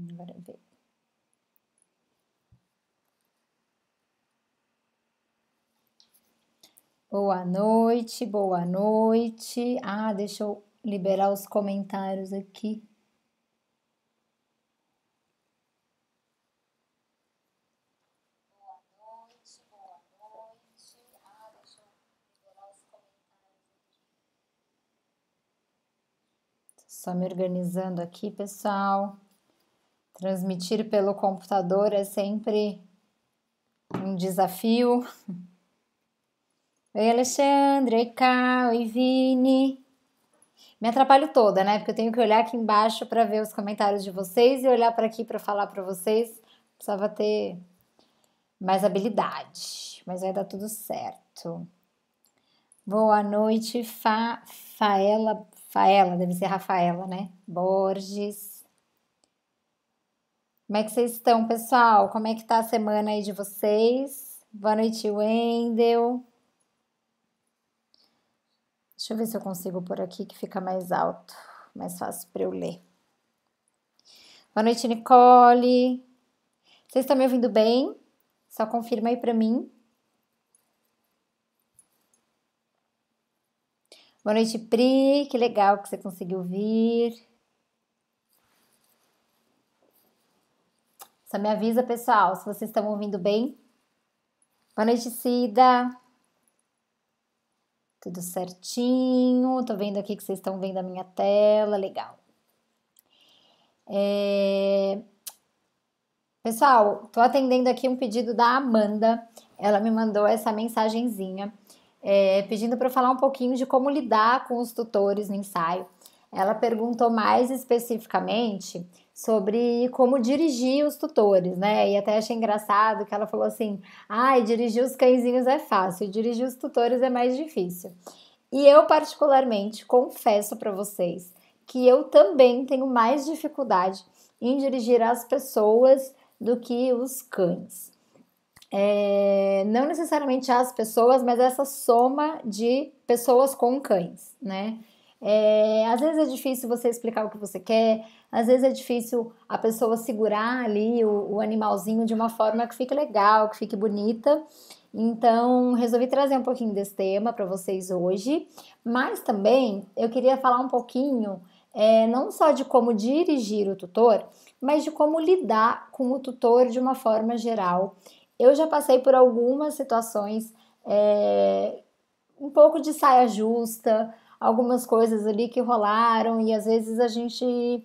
Agora veio. Boa noite, boa noite. Ah, deixa eu liberar os comentários aqui. Só me organizando aqui, pessoal. Transmitir pelo computador é sempre um desafio. Oi, Alexandre, oi, Cal, oi, Vini. Me atrapalho toda, né? Porque eu tenho que olhar aqui embaixo para ver os comentários de vocês e olhar para aqui para falar para vocês. Precisava ter mais habilidade, mas vai dar tudo certo. Boa noite, Faela, Faela, deve ser Rafaela, né? Borges. Como é que vocês estão, pessoal? Como é que tá a semana aí de vocês? Boa noite, Wendel. Deixa eu ver se eu consigo por aqui que fica mais alto, mais fácil para eu ler. Boa noite, Nicole. Vocês estão me ouvindo bem? Só confirma aí para mim. Boa noite, Pri. Que legal que você conseguiu vir. Só me avisa, pessoal, se vocês estão ouvindo bem. Boa noite, Cida. Tudo certinho. Tô vendo aqui que vocês estão vendo a minha tela. Legal. É... Pessoal, tô atendendo aqui um pedido da Amanda. Ela me mandou essa mensagenzinha é, pedindo para eu falar um pouquinho de como lidar com os tutores no ensaio. Ela perguntou mais especificamente sobre como dirigir os tutores, né? E até achei engraçado que ela falou assim: ai, ah, dirigir os cãezinhos é fácil, dirigir os tutores é mais difícil. E eu, particularmente, confesso para vocês que eu também tenho mais dificuldade em dirigir as pessoas do que os cães. É, não necessariamente as pessoas, mas essa soma de pessoas com cães, né? É, às vezes é difícil você explicar o que você quer, às vezes é difícil a pessoa segurar ali o, o animalzinho de uma forma que fique legal, que fique bonita. Então, resolvi trazer um pouquinho desse tema para vocês hoje, mas também eu queria falar um pouquinho é, não só de como dirigir o tutor, mas de como lidar com o tutor de uma forma geral. Eu já passei por algumas situações é, um pouco de saia justa, algumas coisas ali que rolaram e às vezes a gente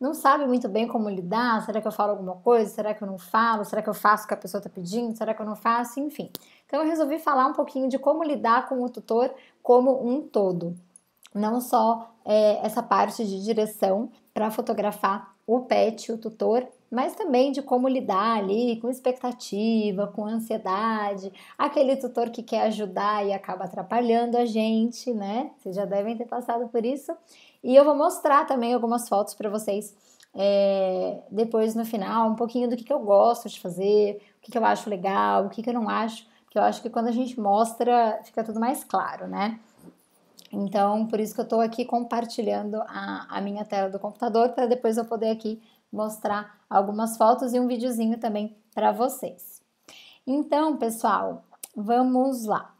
não sabe muito bem como lidar. Será que eu falo alguma coisa? Será que eu não falo? Será que eu faço o que a pessoa está pedindo? Será que eu não faço? Enfim. Então eu resolvi falar um pouquinho de como lidar com o tutor como um todo. Não só é, essa parte de direção para fotografar o pet, o tutor mas também de como lidar ali com expectativa, com ansiedade, aquele tutor que quer ajudar e acaba atrapalhando a gente, né? Vocês já devem ter passado por isso. E eu vou mostrar também algumas fotos para vocês é, depois no final, um pouquinho do que, que eu gosto de fazer, o que, que eu acho legal, o que, que eu não acho, porque eu acho que quando a gente mostra fica tudo mais claro, né? Então, por isso que eu estou aqui compartilhando a, a minha tela do computador, para depois eu poder aqui mostrar algumas fotos e um videozinho também para vocês. Então, pessoal, vamos lá.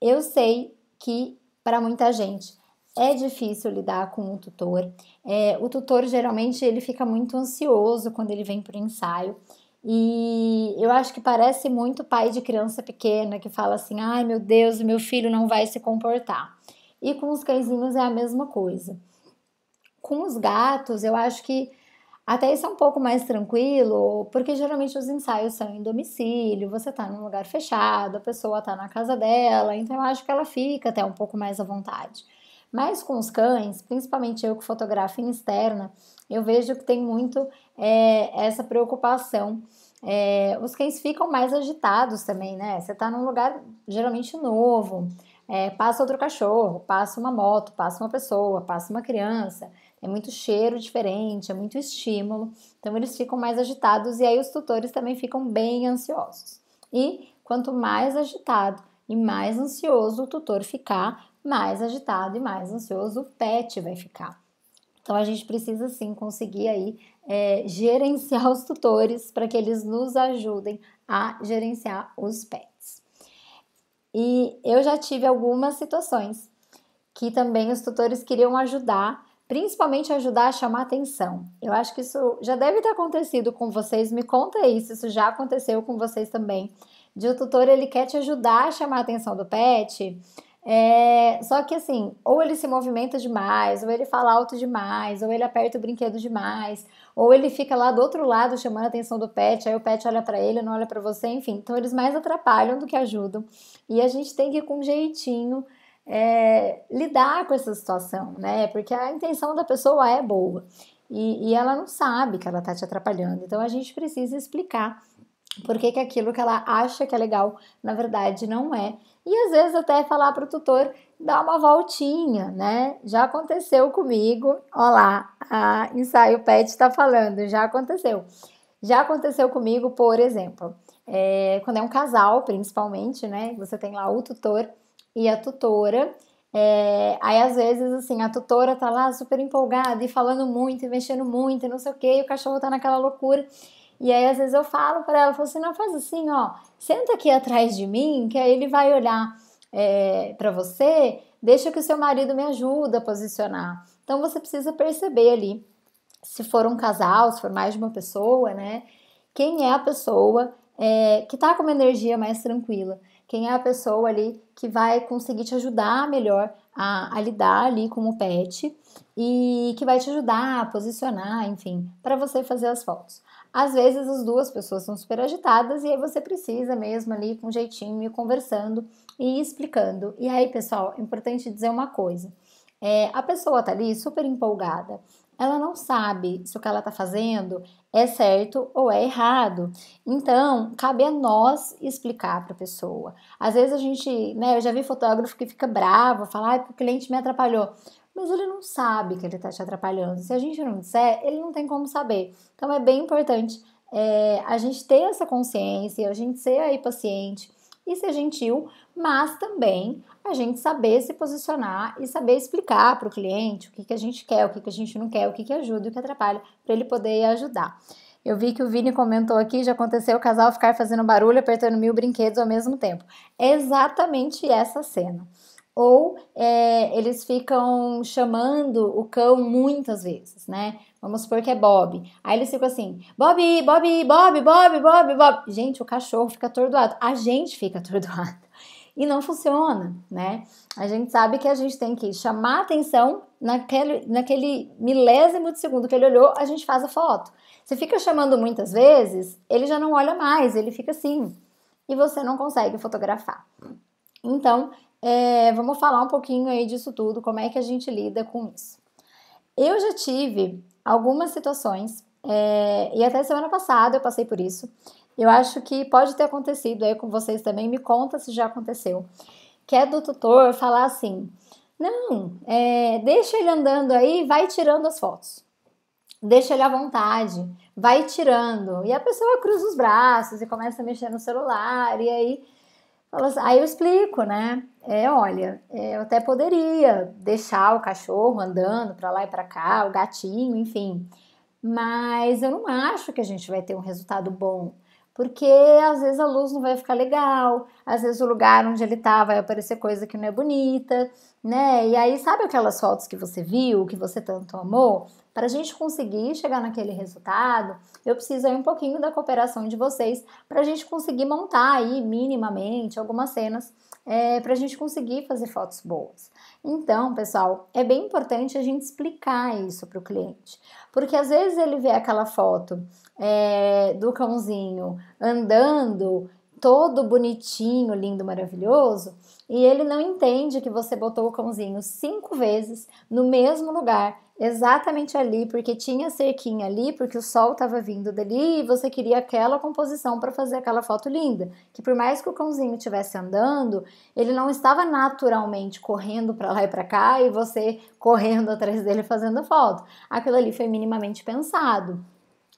Eu sei que para muita gente é difícil lidar com o tutor. É, o tutor geralmente ele fica muito ansioso quando ele vem para o ensaio. E eu acho que parece muito pai de criança pequena que fala assim: ai meu Deus, meu filho não vai se comportar. E com os cãezinhos é a mesma coisa. Com os gatos, eu acho que até isso é um pouco mais tranquilo, porque geralmente os ensaios são em domicílio, você tá num lugar fechado, a pessoa tá na casa dela, então eu acho que ela fica até um pouco mais à vontade. Mas com os cães, principalmente eu que fotografo em externa, eu vejo que tem muito é, essa preocupação. É, os cães ficam mais agitados também, né? Você tá num lugar geralmente novo, é, passa outro cachorro, passa uma moto, passa uma pessoa, passa uma criança. É muito cheiro diferente, é muito estímulo, então eles ficam mais agitados e aí os tutores também ficam bem ansiosos. E quanto mais agitado e mais ansioso o tutor ficar, mais agitado e mais ansioso o pet vai ficar. Então a gente precisa sim conseguir aí é, gerenciar os tutores para que eles nos ajudem a gerenciar os pets. E eu já tive algumas situações que também os tutores queriam ajudar principalmente ajudar a chamar atenção. Eu acho que isso já deve ter acontecido com vocês, me conta isso, isso já aconteceu com vocês também. De o tutor ele quer te ajudar a chamar a atenção do pet, é, só que assim, ou ele se movimenta demais, ou ele fala alto demais, ou ele aperta o brinquedo demais, ou ele fica lá do outro lado chamando a atenção do pet, aí o pet olha para ele, não olha para você, enfim. Então eles mais atrapalham do que ajudam. E a gente tem que ir com um jeitinho é, lidar com essa situação, né? Porque a intenção da pessoa é boa e, e ela não sabe que ela está te atrapalhando. Então a gente precisa explicar por que, que aquilo que ela acha que é legal, na verdade, não é. E às vezes até falar para o tutor dar uma voltinha, né? Já aconteceu comigo, Olá, lá, a ensaio pet está falando, já aconteceu. Já aconteceu comigo, por exemplo, é, quando é um casal, principalmente, né? Você tem lá o tutor e a tutora. É, aí às vezes assim, a tutora tá lá super empolgada e falando muito, e mexendo muito, e não sei o que, e o cachorro tá naquela loucura. E aí às vezes eu falo para ela, falo assim, não faz assim, ó, senta aqui atrás de mim, que aí ele vai olhar é, para você, deixa que o seu marido me ajuda a posicionar. Então você precisa perceber ali, se for um casal, se for mais de uma pessoa, né? Quem é a pessoa é, que tá com uma energia mais tranquila? quem é a pessoa ali que vai conseguir te ajudar melhor a, a lidar ali com o pet e que vai te ajudar a posicionar, enfim, para você fazer as fotos. Às vezes as duas pessoas são super agitadas e aí você precisa mesmo ali com um jeitinho e conversando e explicando. E aí, pessoal, é importante dizer uma coisa. É, a pessoa tá ali super empolgada, ela não sabe se o que ela está fazendo é certo ou é errado. Então, cabe a nós explicar para a pessoa. Às vezes a gente, né, eu já vi fotógrafo que fica bravo, fala, ah, o cliente me atrapalhou. Mas ele não sabe que ele está te atrapalhando. Se a gente não disser, ele não tem como saber. Então, é bem importante é, a gente ter essa consciência, a gente ser aí paciente e ser gentil, mas também a gente saber se posicionar e saber explicar para o cliente o que, que a gente quer, o que, que a gente não quer, o que, que ajuda e o que atrapalha, para ele poder ajudar. Eu vi que o Vini comentou aqui, já aconteceu o casal ficar fazendo barulho, apertando mil brinquedos ao mesmo tempo. É exatamente essa cena ou é, eles ficam chamando o cão muitas vezes, né? Vamos supor que é Bob. Aí eles ficam assim: Bob, Bob, Bob, Bob, Bob, Bob. Gente, o cachorro fica atordoado. A gente fica atordoado. E não funciona, né? A gente sabe que a gente tem que chamar atenção naquele, naquele milésimo de segundo que ele olhou, a gente faz a foto. Você fica chamando muitas vezes, ele já não olha mais, ele fica assim. E você não consegue fotografar. Então, é, vamos falar um pouquinho aí disso tudo, como é que a gente lida com isso. Eu já tive algumas situações, é, e até semana passada eu passei por isso. Eu acho que pode ter acontecido aí com vocês também, me conta se já aconteceu. Que é do tutor falar assim: não, é, deixa ele andando aí, vai tirando as fotos. Deixa ele à vontade, vai tirando. E a pessoa cruza os braços e começa a mexer no celular, e aí elas, aí eu explico, né? É, olha, é, eu até poderia deixar o cachorro andando para lá e para cá, o gatinho, enfim. Mas eu não acho que a gente vai ter um resultado bom, porque às vezes a luz não vai ficar legal, às vezes o lugar onde ele tá vai aparecer coisa que não é bonita, né? E aí sabe aquelas fotos que você viu, que você tanto amou? Para a gente conseguir chegar naquele resultado, eu preciso aí um pouquinho da cooperação de vocês para a gente conseguir montar aí minimamente algumas cenas é, para a gente conseguir fazer fotos boas. Então, pessoal, é bem importante a gente explicar isso para o cliente, porque às vezes ele vê aquela foto é, do cãozinho andando todo bonitinho, lindo, maravilhoso, e ele não entende que você botou o cãozinho cinco vezes no mesmo lugar exatamente ali, porque tinha cerquinha ali, porque o sol estava vindo dali e você queria aquela composição para fazer aquela foto linda. Que por mais que o cãozinho estivesse andando, ele não estava naturalmente correndo para lá e para cá e você correndo atrás dele fazendo foto. Aquilo ali foi minimamente pensado.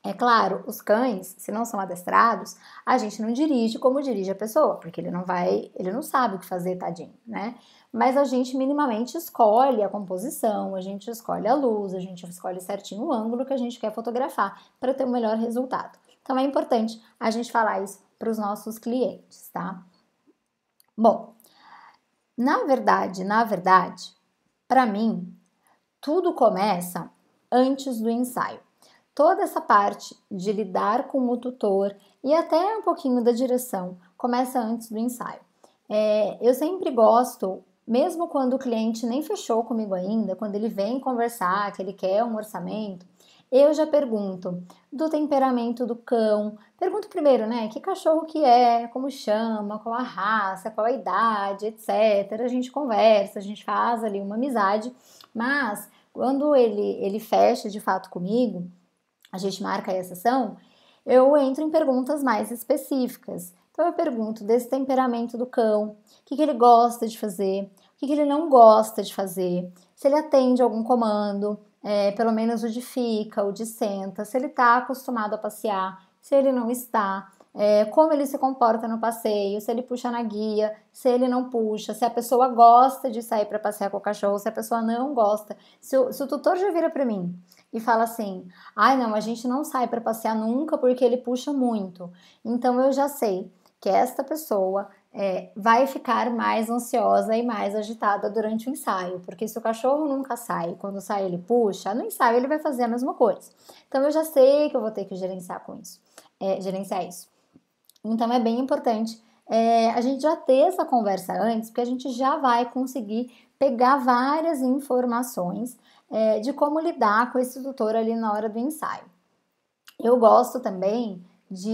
É claro, os cães, se não são adestrados, a gente não dirige como dirige a pessoa, porque ele não vai, ele não sabe o que fazer, tadinho, né? mas a gente minimamente escolhe a composição, a gente escolhe a luz, a gente escolhe certinho o ângulo que a gente quer fotografar para ter o um melhor resultado. Então é importante a gente falar isso para os nossos clientes, tá? Bom, na verdade, na verdade, para mim, tudo começa antes do ensaio. Toda essa parte de lidar com o tutor e até um pouquinho da direção começa antes do ensaio. É, eu sempre gosto mesmo quando o cliente nem fechou comigo ainda, quando ele vem conversar, que ele quer um orçamento, eu já pergunto do temperamento do cão. Pergunto primeiro, né? Que cachorro que é, como chama, qual a raça, qual a idade, etc. A gente conversa, a gente faz ali uma amizade, mas quando ele, ele fecha de fato comigo, a gente marca aí a sessão, eu entro em perguntas mais específicas. Então eu pergunto desse temperamento do cão, o que, que ele gosta de fazer, o que, que ele não gosta de fazer, se ele atende algum comando, é, pelo menos o de fica, o de senta, se ele está acostumado a passear, se ele não está, é, como ele se comporta no passeio, se ele puxa na guia, se ele não puxa, se a pessoa gosta de sair para passear com o cachorro, se a pessoa não gosta. Se o, se o tutor já vira para mim e fala assim: ai, ah, não, a gente não sai para passear nunca porque ele puxa muito. Então eu já sei que esta pessoa é, vai ficar mais ansiosa e mais agitada durante o ensaio, porque se o cachorro nunca sai, quando sai ele puxa, no ensaio ele vai fazer a mesma coisa. Então eu já sei que eu vou ter que gerenciar com isso, é, gerenciar isso. Então é bem importante é, a gente já ter essa conversa antes, porque a gente já vai conseguir pegar várias informações é, de como lidar com esse tutor ali na hora do ensaio. Eu gosto também de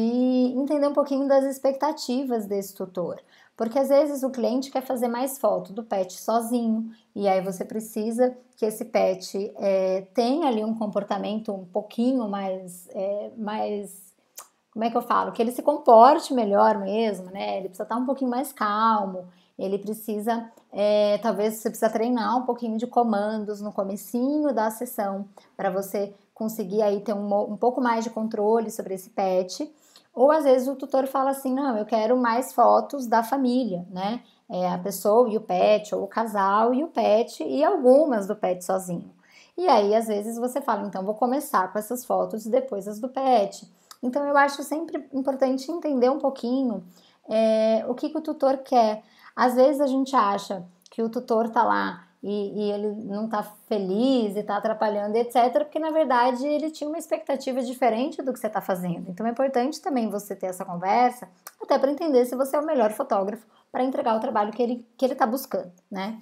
entender um pouquinho das expectativas desse tutor. Porque às vezes o cliente quer fazer mais foto do pet sozinho, e aí você precisa que esse pet é, tenha ali um comportamento um pouquinho mais, é, mais. Como é que eu falo? Que ele se comporte melhor mesmo, né? Ele precisa estar um pouquinho mais calmo, ele precisa. É, talvez você precisa treinar um pouquinho de comandos no comecinho da sessão para você conseguir aí ter um, um pouco mais de controle sobre esse pet. Ou às vezes o tutor fala assim: não, eu quero mais fotos da família, né? É, a pessoa e o pet, ou o casal e o pet, e algumas do pet sozinho. E aí, às vezes, você fala: então vou começar com essas fotos e depois as do pet. Então, eu acho sempre importante entender um pouquinho é, o que, que o tutor quer. Às vezes a gente acha que o tutor tá lá e, e ele não está feliz e está atrapalhando, etc., porque na verdade ele tinha uma expectativa diferente do que você está fazendo. Então é importante também você ter essa conversa, até para entender se você é o melhor fotógrafo para entregar o trabalho que ele que ele está buscando, né?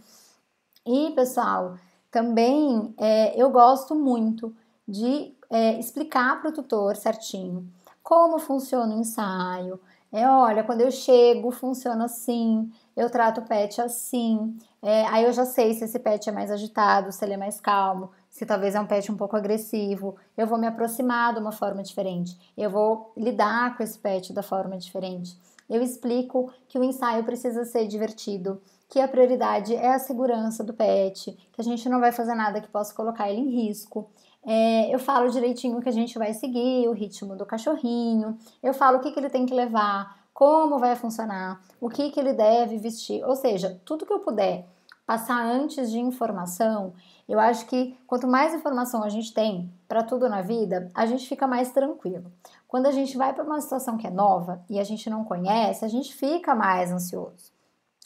E pessoal, também é, eu gosto muito de é, explicar para o tutor certinho como funciona o ensaio. É, olha, quando eu chego funciona assim, eu trato o pet assim. É, aí eu já sei se esse pet é mais agitado, se ele é mais calmo, se talvez é um pet um pouco agressivo. Eu vou me aproximar de uma forma diferente. Eu vou lidar com esse pet da forma diferente. Eu explico que o ensaio precisa ser divertido, que a prioridade é a segurança do pet, que a gente não vai fazer nada que possa colocar ele em risco. É, eu falo direitinho que a gente vai seguir o ritmo do cachorrinho, eu falo o que, que ele tem que levar, como vai funcionar, o que, que ele deve vestir. Ou seja, tudo que eu puder passar antes de informação, eu acho que quanto mais informação a gente tem para tudo na vida, a gente fica mais tranquilo. Quando a gente vai para uma situação que é nova e a gente não conhece, a gente fica mais ansioso.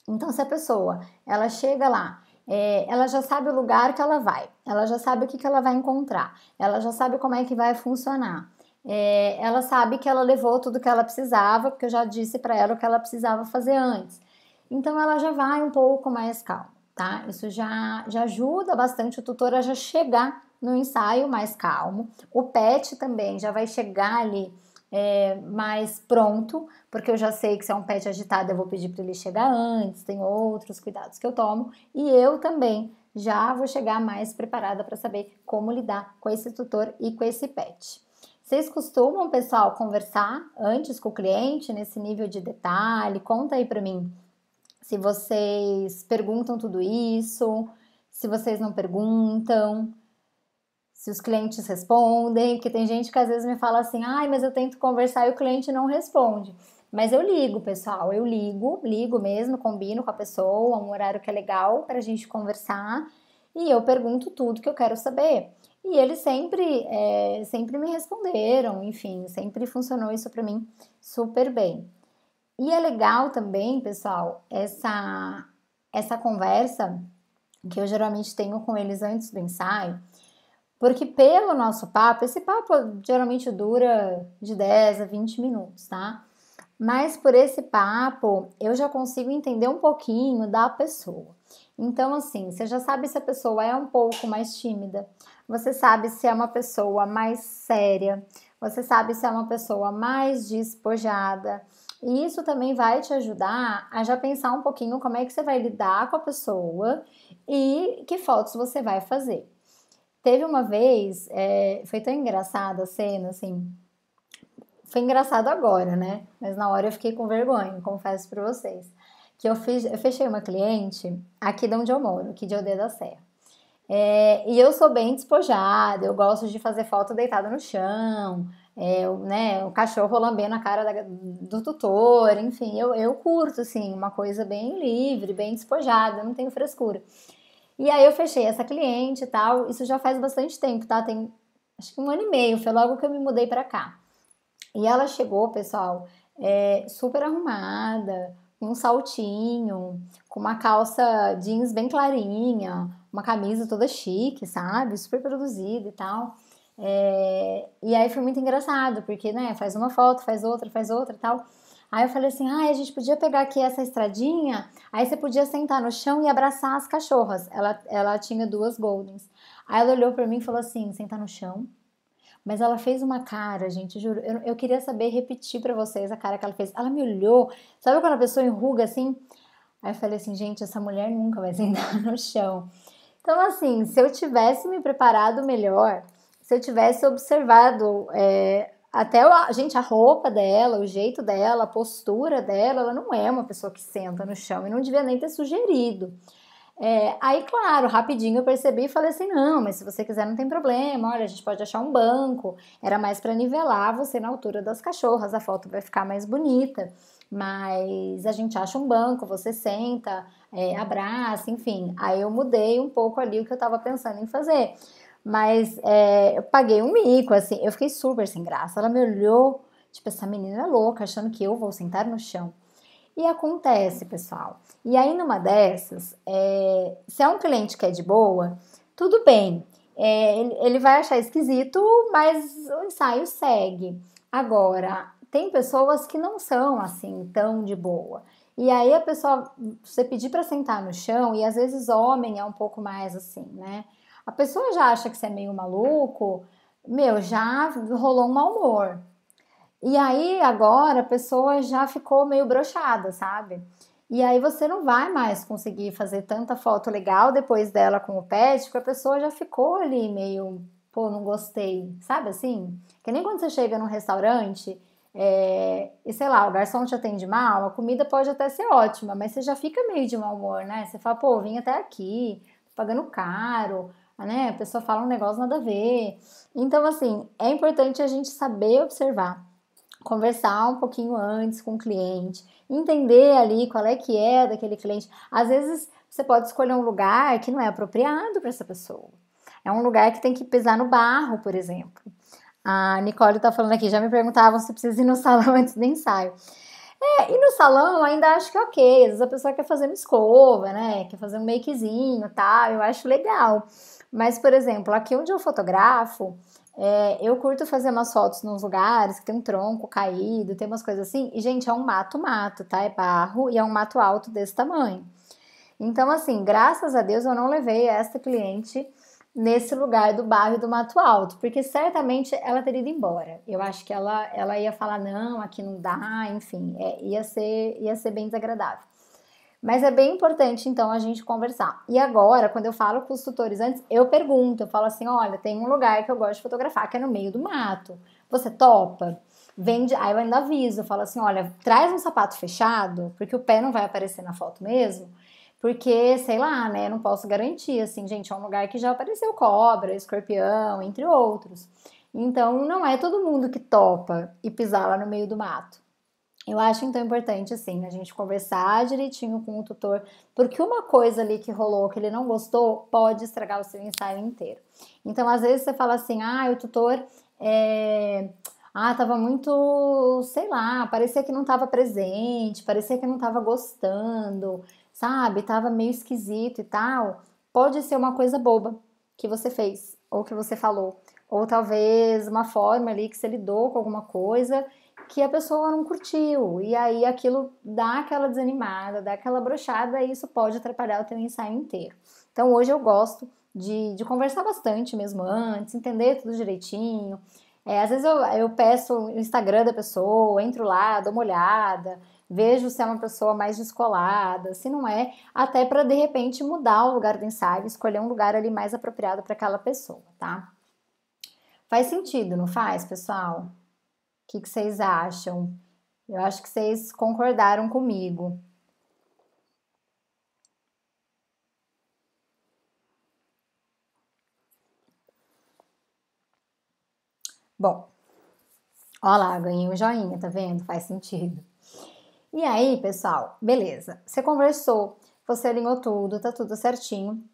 Então, se a pessoa ela chega lá, é, ela já sabe o lugar que ela vai, ela já sabe o que, que ela vai encontrar, ela já sabe como é que vai funcionar. É, ela sabe que ela levou tudo que ela precisava, porque eu já disse para ela o que ela precisava fazer antes. Então ela já vai um pouco mais calma, tá? Isso já, já ajuda bastante o tutor a já chegar no ensaio mais calmo. O pet também já vai chegar ali é, mais pronto, porque eu já sei que se é um pet agitado eu vou pedir para ele chegar antes, tem outros cuidados que eu tomo, e eu também já vou chegar mais preparada para saber como lidar com esse tutor e com esse pet. Vocês costumam, pessoal, conversar antes com o cliente nesse nível de detalhe? Conta aí para mim se vocês perguntam tudo isso, se vocês não perguntam, se os clientes respondem, porque tem gente que às vezes me fala assim: "Ai, mas eu tento conversar e o cliente não responde". Mas eu ligo, pessoal, eu ligo, ligo mesmo, combino com a pessoa um horário que é legal para a gente conversar e eu pergunto tudo que eu quero saber. E eles sempre, é, sempre me responderam, enfim, sempre funcionou isso para mim super bem. E é legal também, pessoal, essa, essa conversa que eu geralmente tenho com eles antes do ensaio, porque pelo nosso papo, esse papo geralmente dura de 10 a 20 minutos, tá? Mas por esse papo eu já consigo entender um pouquinho da pessoa. Então, assim, você já sabe se a pessoa é um pouco mais tímida, você sabe se é uma pessoa mais séria, você sabe se é uma pessoa mais despojada. E isso também vai te ajudar a já pensar um pouquinho como é que você vai lidar com a pessoa e que fotos você vai fazer. Teve uma vez, é, foi tão engraçada a cena, assim. Foi engraçado agora, né? Mas na hora eu fiquei com vergonha, confesso para vocês. Que eu, fiz, eu fechei uma cliente aqui de onde eu moro, aqui de Aldeia da Serra. É, e eu sou bem despojada, eu gosto de fazer foto deitada no chão, é, né, o cachorro lambendo a cara da, do tutor, enfim, eu, eu curto, assim, uma coisa bem livre, bem despojada, não tenho frescura. E aí eu fechei essa cliente e tal, isso já faz bastante tempo, tá? Tem acho que um ano e meio, foi logo que eu me mudei para cá. E ela chegou, pessoal, é, super arrumada, com um saltinho, com uma calça jeans bem clarinha, uma camisa toda chique, sabe? Super produzida e tal. É, e aí foi muito engraçado, porque, né, faz uma foto, faz outra, faz outra e tal. Aí eu falei assim, ah, a gente podia pegar aqui essa estradinha, aí você podia sentar no chão e abraçar as cachorras. Ela, ela tinha duas Goldens. Aí ela olhou para mim e falou assim, sentar no chão? Mas ela fez uma cara, gente, juro. Eu, eu queria saber repetir para vocês a cara que ela fez. Ela me olhou, sabe quando a pessoa enruga assim? Aí eu falei assim, gente, essa mulher nunca vai sentar no chão. Então, assim, se eu tivesse me preparado melhor, se eu tivesse observado é, até a gente a roupa dela, o jeito dela, a postura dela, ela não é uma pessoa que senta no chão e não devia nem ter sugerido. É, aí, claro, rapidinho eu percebi e falei assim: não, mas se você quiser, não tem problema. Olha, a gente pode achar um banco. Era mais para nivelar você na altura das cachorras, a foto vai ficar mais bonita. Mas a gente acha um banco, você senta, é, abraço, enfim. Aí eu mudei um pouco ali o que eu estava pensando em fazer. Mas é, eu paguei um mico, assim, eu fiquei super sem graça. Ela me olhou, tipo, essa menina é louca, achando que eu vou sentar no chão. E acontece, pessoal. E aí, numa dessas, é, se é um cliente que é de boa, tudo bem. É, ele, ele vai achar esquisito, mas o ensaio segue. Agora, tem pessoas que não são assim tão de boa. E aí a pessoa, você pedir para sentar no chão, e às vezes homem é um pouco mais assim, né? A pessoa já acha que você é meio maluco, meu, já rolou um mau humor. E aí agora a pessoa já ficou meio brochada, sabe? E aí você não vai mais conseguir fazer tanta foto legal depois dela com o pet, porque a pessoa já ficou ali meio, pô, não gostei, sabe assim? Que nem quando você chega num restaurante é, e sei lá, o garçom te atende mal, a comida pode até ser ótima, mas você já fica meio de mau humor, né? Você fala, pô, vim até aqui, tô pagando caro, né? A pessoa fala um negócio nada a ver. Então, assim, é importante a gente saber observar, conversar um pouquinho antes com o cliente, entender ali qual é que é daquele cliente. Às vezes você pode escolher um lugar que não é apropriado para essa pessoa. É um lugar que tem que pisar no barro, por exemplo. A Nicole tá falando aqui, já me perguntavam se precisa ir no salão antes do ensaio. É, e no salão eu ainda acho que é ok, às vezes a pessoa quer fazer uma escova, né? Quer fazer um makezinho tal, eu acho legal. Mas, por exemplo, aqui onde eu fotografo, é, eu curto fazer umas fotos nos lugares que tem um tronco caído, tem umas coisas assim. E, gente, é um mato-mato, tá? É barro e é um mato alto desse tamanho. Então, assim, graças a Deus eu não levei esta cliente nesse lugar do bairro do Mato Alto, porque certamente ela teria ido embora. Eu acho que ela, ela ia falar não, aqui não dá, enfim, é, ia ser ia ser bem desagradável. Mas é bem importante então a gente conversar. E agora, quando eu falo com os tutores antes, eu pergunto, eu falo assim, olha, tem um lugar que eu gosto de fotografar que é no meio do mato. Você topa? Vende, aí eu ainda aviso, eu falo assim, olha, traz um sapato fechado, porque o pé não vai aparecer na foto mesmo porque, sei lá, né, não posso garantir, assim, gente, é um lugar que já apareceu cobra, escorpião, entre outros. Então, não é todo mundo que topa e pisar lá no meio do mato. Eu acho então importante, assim, a gente conversar direitinho com o tutor, porque uma coisa ali que rolou que ele não gostou pode estragar o seu ensaio inteiro. Então, às vezes você fala assim, ah, o tutor é. Ah, tava muito, sei lá, parecia que não tava presente, parecia que não tava gostando sabe, tava meio esquisito e tal, pode ser uma coisa boba que você fez ou que você falou, ou talvez uma forma ali que você lidou com alguma coisa que a pessoa não curtiu e aí aquilo dá aquela desanimada, dá aquela brochada e isso pode atrapalhar o teu ensaio inteiro. Então hoje eu gosto de, de conversar bastante mesmo antes, entender tudo direitinho. É, às vezes eu, eu peço o Instagram da pessoa, entro lá, dou uma olhada, vejo se é uma pessoa mais descolada, se não é, até para de repente mudar o lugar do ensaio, escolher um lugar ali mais apropriado para aquela pessoa, tá? Faz sentido, não faz, pessoal? O que, que vocês acham? Eu acho que vocês concordaram comigo. Bom, ó lá, ganhei um joinha, tá vendo? Faz sentido. E aí, pessoal, beleza. Você conversou, você alinhou tudo, tá tudo certinho.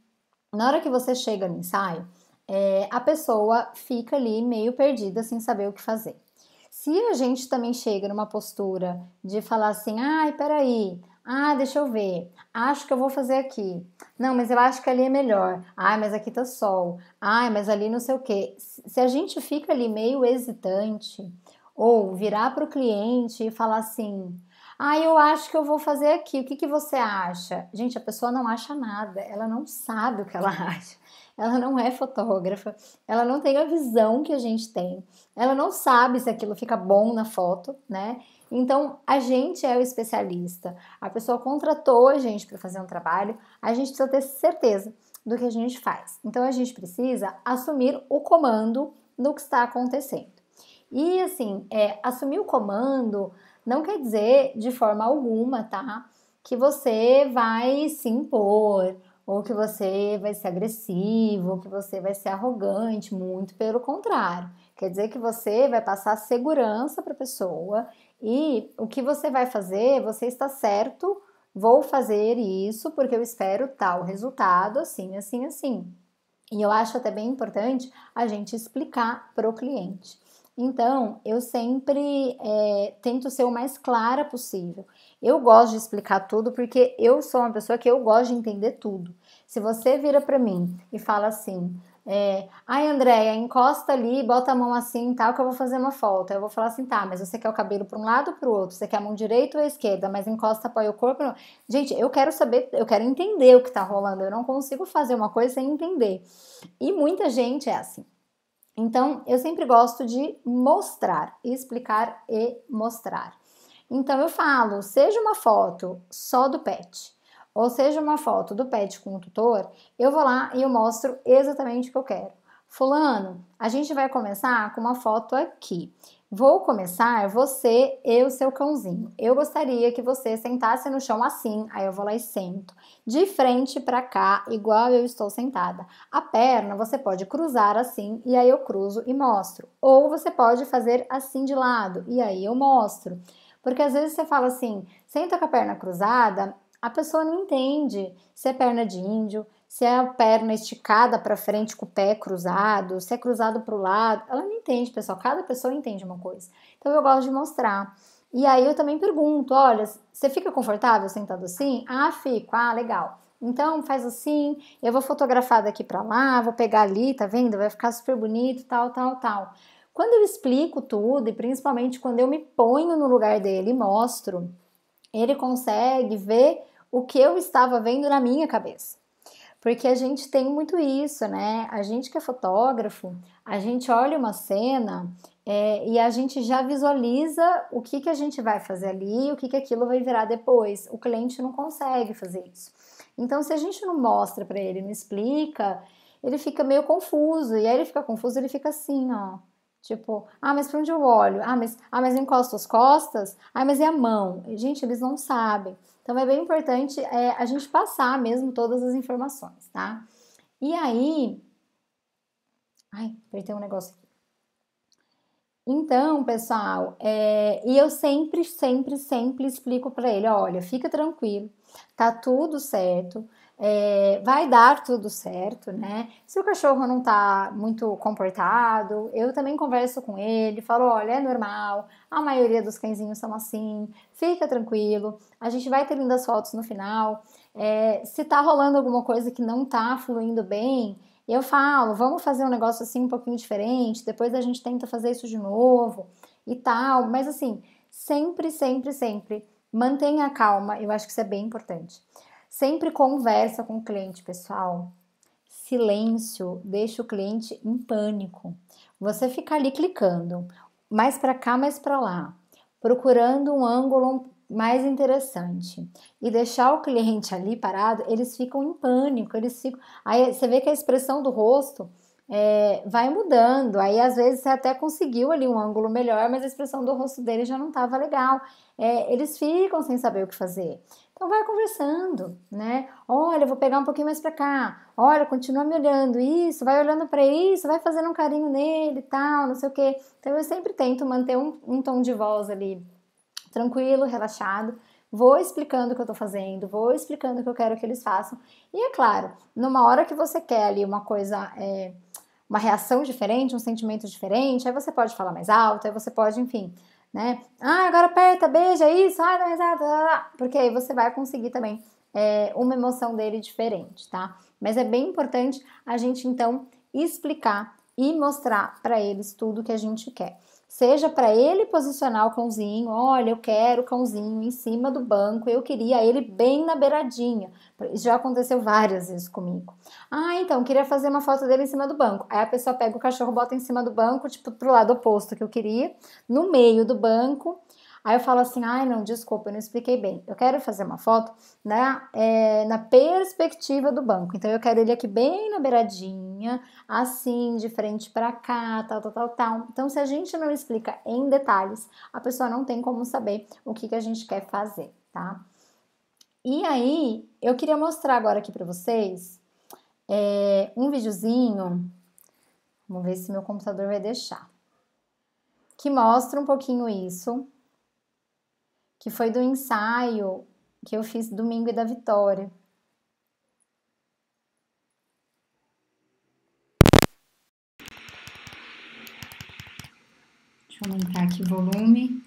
Na hora que você chega no ensaio, é, a pessoa fica ali meio perdida, sem saber o que fazer. Se a gente também chega numa postura de falar assim, ai, peraí, ah, deixa eu ver, acho que eu vou fazer aqui. Não, mas eu acho que ali é melhor. Ai, mas aqui tá sol. Ai, mas ali não sei o quê. Se a gente fica ali meio hesitante, ou virar para o cliente e falar assim, ah, eu acho que eu vou fazer aqui. O que, que você acha? Gente, a pessoa não acha nada, ela não sabe o que ela uhum. acha. Ela não é fotógrafa, ela não tem a visão que a gente tem, ela não sabe se aquilo fica bom na foto, né? Então, a gente é o especialista. A pessoa contratou a gente para fazer um trabalho, a gente precisa ter certeza do que a gente faz. Então, a gente precisa assumir o comando do que está acontecendo. E, assim, é, assumir o comando não quer dizer de forma alguma, tá? Que você vai se impor, ou que você vai ser agressivo, ou que você vai ser arrogante, muito pelo contrário. Quer dizer que você vai passar segurança para a pessoa e o que você vai fazer, você está certo, vou fazer isso porque eu espero tal resultado, assim, assim, assim. E eu acho até bem importante a gente explicar para o cliente. Então, eu sempre é, tento ser o mais clara possível. Eu gosto de explicar tudo porque eu sou uma pessoa que eu gosto de entender tudo. Se você vira para mim e fala assim, é, ai Andréia, encosta ali, bota a mão assim tal, que eu vou fazer uma foto. Eu vou falar assim, tá, mas você quer o cabelo para um lado ou para o outro? Você quer a mão direita ou a esquerda? Mas encosta, apoia o corpo? Não. Gente, eu quero saber, eu quero entender o que tá rolando. Eu não consigo fazer uma coisa sem entender. E muita gente é assim. Então, eu sempre gosto de mostrar, explicar e mostrar. Então, eu falo, seja uma foto só do pet, ou seja uma foto do pet com o tutor, eu vou lá e eu mostro exatamente o que eu quero. Fulano, a gente vai começar com uma foto aqui. Vou começar você e o seu cãozinho. Eu gostaria que você sentasse no chão assim, aí eu vou lá e sento de frente para cá, igual eu estou sentada. A perna você pode cruzar assim e aí eu cruzo e mostro. Ou você pode fazer assim de lado e aí eu mostro. Porque às vezes você fala assim, senta com a perna cruzada, a pessoa não entende se é perna de índio, se é a perna esticada para frente com o pé cruzado, se é cruzado para o lado. Ela não entende, pessoal. Cada pessoa entende uma coisa. Então eu gosto de mostrar. E aí eu também pergunto: olha, você fica confortável sentado assim? Ah, fico. Ah, legal. Então faz assim, eu vou fotografar daqui para lá, vou pegar ali, tá vendo? Vai ficar super bonito, tal, tal, tal. Quando eu explico tudo e principalmente quando eu me ponho no lugar dele e mostro, ele consegue ver o que eu estava vendo na minha cabeça. Porque a gente tem muito isso, né? A gente que é fotógrafo, a gente olha uma cena é, e a gente já visualiza o que, que a gente vai fazer ali, e o que, que aquilo vai virar depois. O cliente não consegue fazer isso. Então, se a gente não mostra para ele, não explica, ele fica meio confuso. E aí ele fica confuso, ele fica assim, ó. Tipo, ah, mas para onde eu olho? Ah, mas, ah, mas encosta as costas? Ah, mas é a mão? Gente, eles não sabem. Então, é bem importante é, a gente passar mesmo todas as informações, tá? E aí... Ai, apertei um negócio aqui. Então, pessoal, é, e eu sempre, sempre, sempre explico para ele: olha, fica tranquilo, tá tudo certo, é, vai dar tudo certo, né? Se o cachorro não tá muito comportado, eu também converso com ele, falo: olha, é normal, a maioria dos cãezinhos são assim, fica tranquilo, a gente vai ter lindas fotos no final. É, se tá rolando alguma coisa que não tá fluindo bem, eu falo, vamos fazer um negócio assim um pouquinho diferente, depois a gente tenta fazer isso de novo e tal. Mas assim, sempre, sempre, sempre mantenha a calma, eu acho que isso é bem importante. Sempre conversa com o cliente, pessoal. Silêncio deixa o cliente em pânico. Você fica ali clicando, mais para cá, mais para lá, procurando um ângulo mais interessante. E deixar o cliente ali parado, eles ficam em pânico, eles ficam. Aí você vê que a expressão do rosto é, vai mudando. Aí às vezes você até conseguiu ali um ângulo melhor, mas a expressão do rosto dele já não estava legal. É, eles ficam sem saber o que fazer. Então vai conversando, né? Olha, vou pegar um pouquinho mais para cá. Olha, continua me olhando isso, vai olhando para isso, vai fazendo um carinho nele tal, não sei o quê. Então eu sempre tento manter um, um tom de voz ali tranquilo, relaxado. Vou explicando o que eu tô fazendo, vou explicando o que eu quero que eles façam. E é claro, numa hora que você quer ali uma coisa, é, uma reação diferente, um sentimento diferente, aí você pode falar mais alto, aí você pode, enfim, né? Ah, agora aperta, beija, isso, ai, dá risada, porque aí você vai conseguir também é, uma emoção dele diferente, tá? Mas é bem importante a gente então explicar e mostrar para eles tudo que a gente quer seja para ele posicionar o cãozinho, olha, eu quero o cãozinho em cima do banco, eu queria ele bem na beiradinha. Isso Já aconteceu várias vezes comigo. Ah, então, queria fazer uma foto dele em cima do banco. Aí a pessoa pega o cachorro, bota em cima do banco, tipo pro lado oposto que eu queria, no meio do banco. Aí eu falo assim, ai não, desculpa, eu não expliquei bem. Eu quero fazer uma foto né, é, na perspectiva do banco. Então eu quero ele aqui bem na beiradinha, assim, de frente para cá, tal, tal, tal, tal. Então se a gente não explica em detalhes, a pessoa não tem como saber o que, que a gente quer fazer, tá? E aí, eu queria mostrar agora aqui para vocês é, um videozinho. Vamos ver se meu computador vai deixar. Que mostra um pouquinho isso que foi do ensaio que eu fiz domingo e da Vitória. Deixa eu aumentar aqui o volume.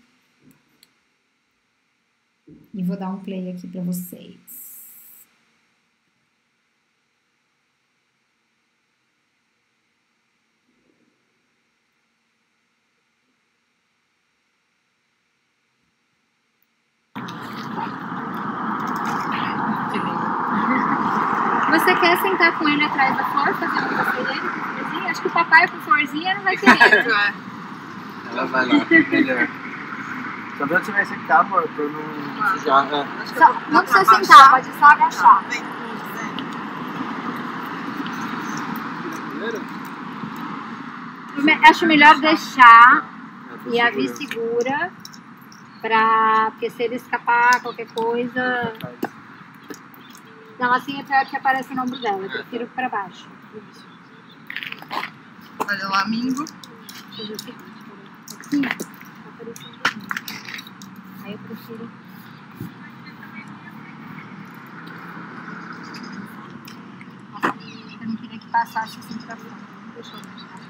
E vou dar um play aqui para vocês. sentar com ele atrás da flor, fazer uma Acho que o papai com florzinha não vai querer. Né? Ela vai lá, melhor. Só pra eu sentar, amor, pra não sujar. não precisa sentar, pode só agachar. Eu acho melhor deixar e a vir segura, pra, porque se ele escapar qualquer coisa. Ela assim é pior que aparece o nome dela, que eu tiro para baixo. Isso. Olha o lamingo. Deixa eu ver aqui. Sim, tá aparecendo Aí eu prefiro... Eu não queria que passasse assim pra frente. Deixa eu deixar. Tá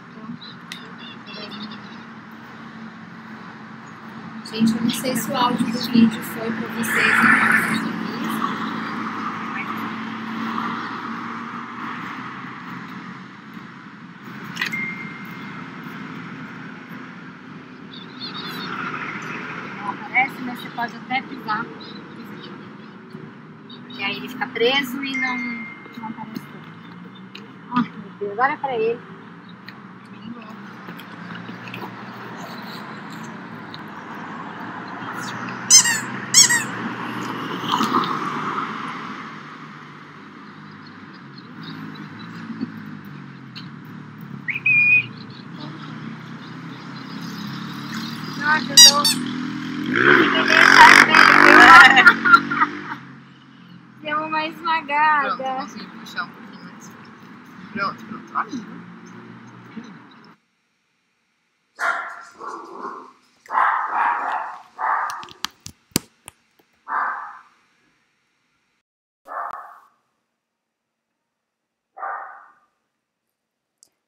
Gente, eu não sei se o áudio do vídeo foi para vocês. Não. Né? agora é para ele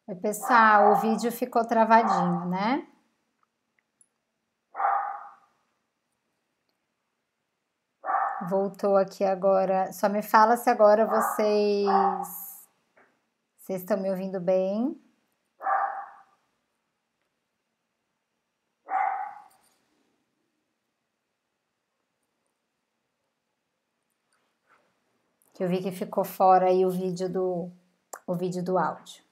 Oi, pessoal, o vídeo ficou travadinho, né? Voltou aqui agora. Só me fala se agora vocês. Vocês estão me ouvindo bem? Que eu vi que ficou fora aí o vídeo do o vídeo do áudio.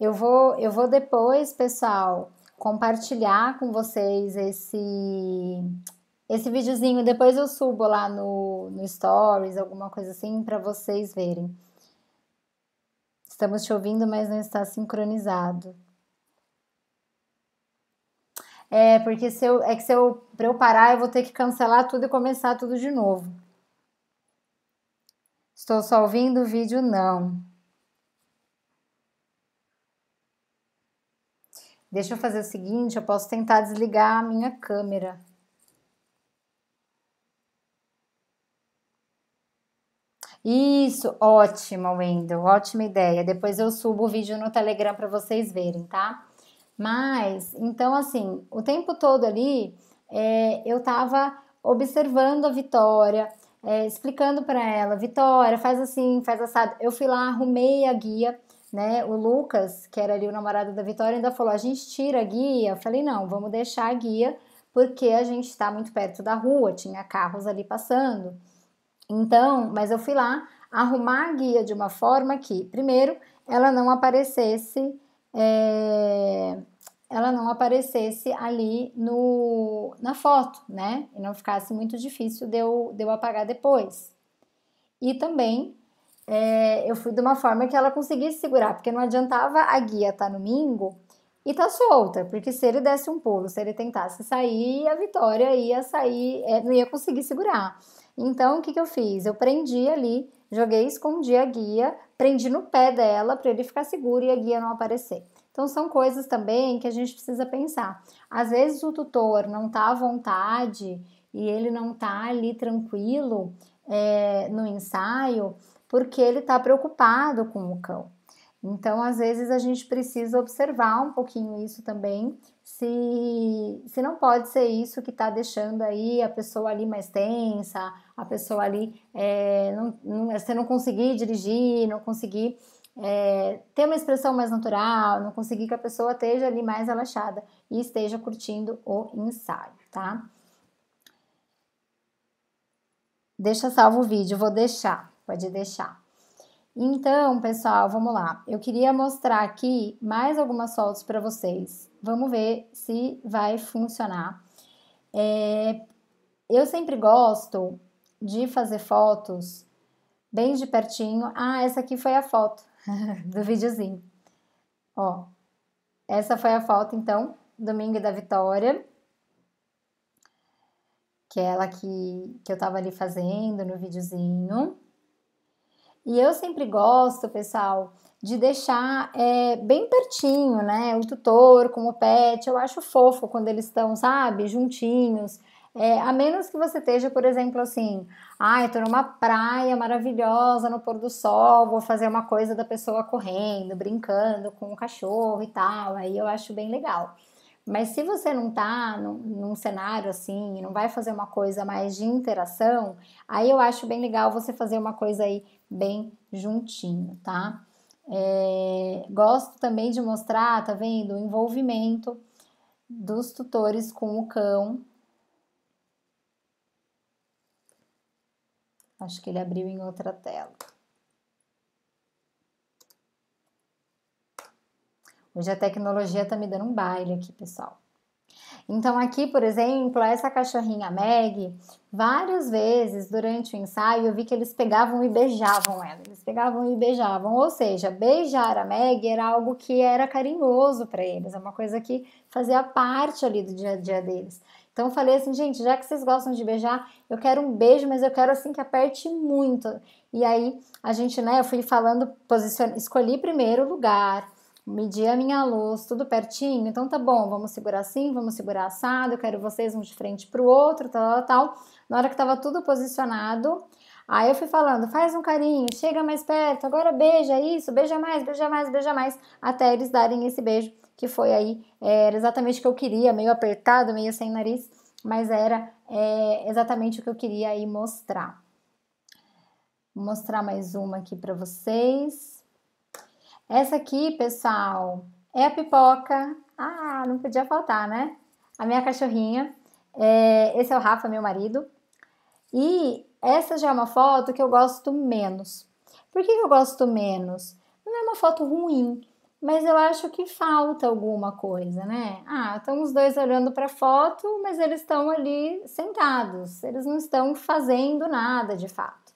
Eu vou, eu vou depois, pessoal, compartilhar com vocês esse esse videozinho. Depois eu subo lá no, no Stories, alguma coisa assim, para vocês verem. Estamos te ouvindo, mas não está sincronizado. É, porque se eu, é que se eu, pra eu parar, eu vou ter que cancelar tudo e começar tudo de novo. Estou só ouvindo o vídeo? Não. Deixa eu fazer o seguinte, eu posso tentar desligar a minha câmera. Isso, ótima, Wendel, ótima ideia. Depois eu subo o vídeo no Telegram para vocês verem, tá? Mas, então, assim, o tempo todo ali é, eu tava observando a Vitória, é, explicando para ela: Vitória, faz assim, faz assado. Eu fui lá, arrumei a guia né? O Lucas, que era ali o namorado da Vitória, ainda falou: a gente tira a guia. Eu falei: não, vamos deixar a guia, porque a gente está muito perto da rua, tinha carros ali passando. Então, mas eu fui lá arrumar a guia de uma forma que, primeiro, ela não aparecesse. É, ela não aparecesse ali no, na foto, né? E não ficasse muito difícil de eu, de eu apagar depois. E também é, eu fui de uma forma que ela conseguisse segurar, porque não adiantava a guia estar tá no mingo e tá solta, porque se ele desse um pulo, se ele tentasse sair, a Vitória ia sair, é, não ia conseguir segurar. Então, o que, que eu fiz? Eu prendi ali, joguei, escondi a guia, prendi no pé dela para ele ficar seguro e a guia não aparecer. Então, são coisas também que a gente precisa pensar. Às vezes, o tutor não tá à vontade e ele não tá ali tranquilo é, no ensaio, porque ele está preocupado com o cão. Então, às vezes, a gente precisa observar um pouquinho isso também, se, se não pode ser isso que está deixando aí a pessoa ali mais tensa, a pessoa ali é, não, não, é, você não conseguir dirigir, não conseguir é, ter uma expressão mais natural, não conseguir que a pessoa esteja ali mais relaxada e esteja curtindo o ensaio, tá? Deixa salvo o vídeo, vou deixar. Pode deixar. Então, pessoal, vamos lá. Eu queria mostrar aqui mais algumas fotos para vocês. Vamos ver se vai funcionar. É, eu sempre gosto de fazer fotos bem de pertinho. Ah, essa aqui foi a foto do videozinho. Ó, essa foi a foto, então, domingo da Vitória. Que é ela que, que eu tava ali fazendo no videozinho. E eu sempre gosto, pessoal, de deixar é, bem pertinho, né? O tutor com o pet, eu acho fofo quando eles estão, sabe, juntinhos. É, a menos que você esteja, por exemplo, assim, ah, eu tô numa praia maravilhosa no pôr do sol, vou fazer uma coisa da pessoa correndo, brincando com o cachorro e tal, aí eu acho bem legal. Mas se você não tá num, num cenário assim, não vai fazer uma coisa mais de interação, aí eu acho bem legal você fazer uma coisa aí bem juntinho, tá? É, gosto também de mostrar, tá vendo, o envolvimento dos tutores com o cão. Acho que ele abriu em outra tela. Hoje a tecnologia tá me dando um baile aqui, pessoal. Então, aqui, por exemplo, essa cachorrinha Meg, várias vezes durante o ensaio eu vi que eles pegavam e beijavam ela. Eles pegavam e beijavam. Ou seja, beijar a Meg era algo que era carinhoso para eles, é uma coisa que fazia parte ali do dia a dia deles. Então eu falei assim, gente, já que vocês gostam de beijar, eu quero um beijo, mas eu quero assim que aperte muito. E aí a gente, né, eu fui falando, posicion... escolhi primeiro lugar, medir a minha luz, tudo pertinho. Então tá bom, vamos segurar assim, vamos segurar assado, eu quero vocês um de frente pro outro, tal, tal, tal. Na hora que tava tudo posicionado, aí eu fui falando, faz um carinho, chega mais perto, agora beija isso, beija mais, beija mais, beija mais, até eles darem esse beijo, que foi aí, eh, era exatamente o que eu queria, meio apertado, meio sem nariz, mas era é, exatamente o que eu queria aí mostrar. Vou mostrar mais uma aqui para vocês. Essa aqui, pessoal, é a pipoca. Ah, não podia faltar, né? A minha cachorrinha. É, esse é o Rafa, meu marido. E essa já é uma foto que eu gosto menos. Por que, que eu gosto menos? Não é uma foto ruim, mas eu acho que falta alguma coisa, né? Ah, estão os dois olhando para a foto, mas eles estão ali sentados, eles não estão fazendo nada de fato.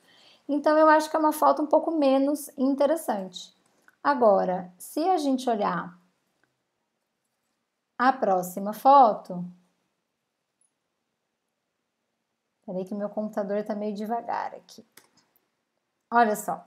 Então eu acho que é uma foto um pouco menos interessante. Agora, se a gente olhar a próxima foto. Peraí que meu computador está meio devagar aqui. Olha só.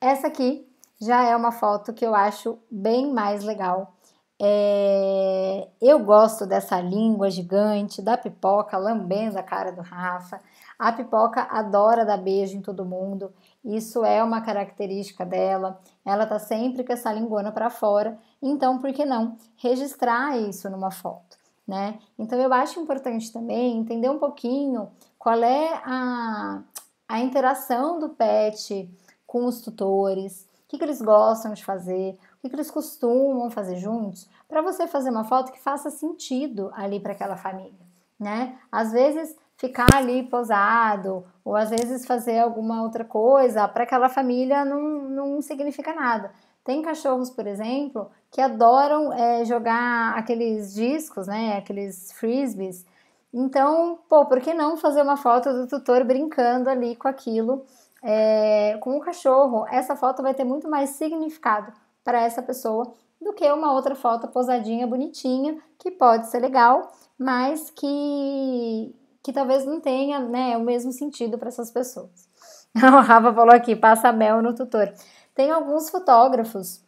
Essa aqui já é uma foto que eu acho bem mais legal. É... Eu gosto dessa língua gigante, da pipoca lambendo a cara do Rafa. A pipoca adora dar beijo em todo mundo, isso é uma característica dela. Ela tá sempre com essa linguona para fora, então por que não registrar isso numa foto, né? Então eu acho importante também entender um pouquinho qual é a, a interação do pet com os tutores, o que, que eles gostam de fazer, o que, que eles costumam fazer juntos, para você fazer uma foto que faça sentido ali para aquela família, né? Às vezes ficar ali posado, ou às vezes fazer alguma outra coisa, para aquela família não, não significa nada. Tem cachorros, por exemplo, que adoram é, jogar aqueles discos, né, aqueles frisbees. Então, pô, por que não fazer uma foto do tutor brincando ali com aquilo, é, com o cachorro? Essa foto vai ter muito mais significado para essa pessoa do que uma outra foto posadinha bonitinha, que pode ser legal, mas que, que talvez não tenha né, o mesmo sentido para essas pessoas. O Rafa falou aqui, passa mel no tutor. Tem alguns fotógrafos,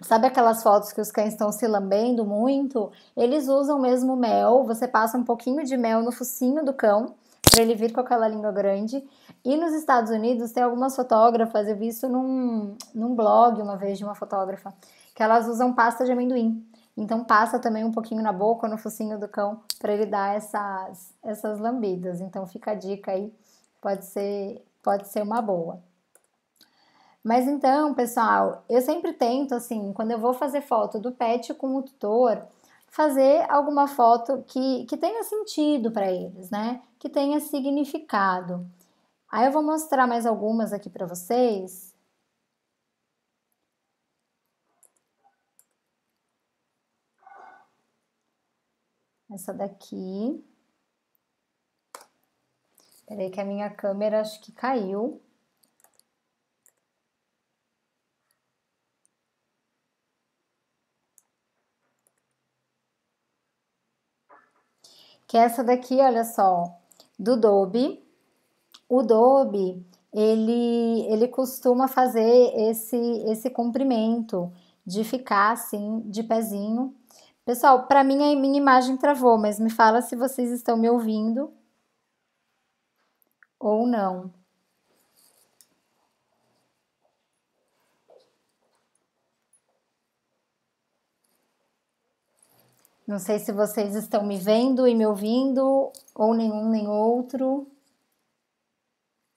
sabe aquelas fotos que os cães estão se lambendo muito? Eles usam mesmo mel, você passa um pouquinho de mel no focinho do cão, para ele vir com aquela língua grande. E nos Estados Unidos tem algumas fotógrafas, eu vi isso num, num blog uma vez de uma fotógrafa, que elas usam pasta de amendoim. Então passa também um pouquinho na boca, no focinho do cão, para ele dar essas, essas lambidas. Então fica a dica aí, pode ser, pode ser uma boa. Mas então, pessoal, eu sempre tento, assim, quando eu vou fazer foto do pet com o tutor, fazer alguma foto que, que tenha sentido para eles, né? Que tenha significado. Aí eu vou mostrar mais algumas aqui para vocês Essa daqui. Peraí que a minha câmera acho que caiu. Que é essa daqui, olha só, do Dobe. O Dobe, ele, ele costuma fazer esse, esse comprimento de ficar assim, de pezinho, Pessoal, para mim a é minha imagem travou, mas me fala se vocês estão me ouvindo ou não. Não sei se vocês estão me vendo e me ouvindo, ou nenhum nem outro.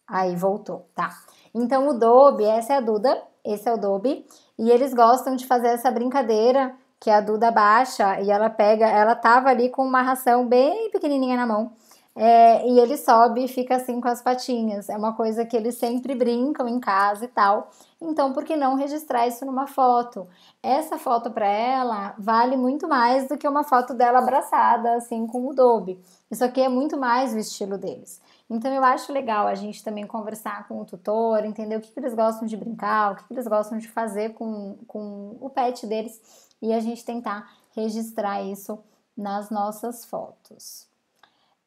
Aí voltou, tá. Então o Dobe, essa é a Duda, esse é o Dobe, e eles gostam de fazer essa brincadeira que a Duda baixa e ela pega, ela tava ali com uma ração bem pequenininha na mão. É, e ele sobe e fica assim com as patinhas. É uma coisa que eles sempre brincam em casa e tal. Então, por que não registrar isso numa foto? Essa foto para ela vale muito mais do que uma foto dela abraçada, assim, com o Dobe. Isso aqui é muito mais o estilo deles. Então, eu acho legal a gente também conversar com o tutor, entender o que, que eles gostam de brincar, o que, que eles gostam de fazer com, com o pet deles, e a gente tentar registrar isso nas nossas fotos.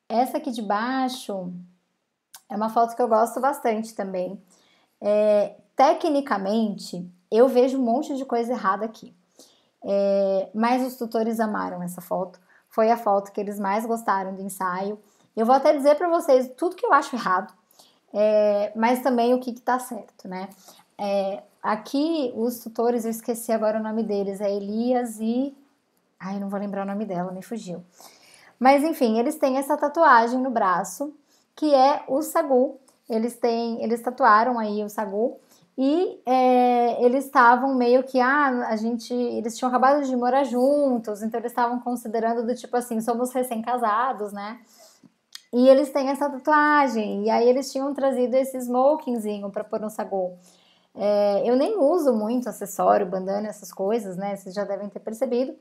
Essa aqui de baixo é uma foto que eu gosto bastante também. É, tecnicamente, eu vejo um monte de coisa errada aqui. É, mas os tutores amaram essa foto. Foi a foto que eles mais gostaram do ensaio. Eu vou até dizer para vocês tudo que eu acho errado, é, mas também o que está certo, né? É, Aqui, os tutores, eu esqueci agora o nome deles, é Elias e. Ai, não vou lembrar o nome dela, me fugiu. Mas enfim, eles têm essa tatuagem no braço, que é o Sagu. Eles têm, eles tatuaram aí o Sagu. E é, eles estavam meio que, ah, a gente, eles tinham acabado de morar juntos, então eles estavam considerando do tipo assim, somos recém-casados, né? E eles têm essa tatuagem, e aí eles tinham trazido esse smokingzinho para pôr no sagu. É, eu nem uso muito acessório, bandana, essas coisas, né? Vocês já devem ter percebido.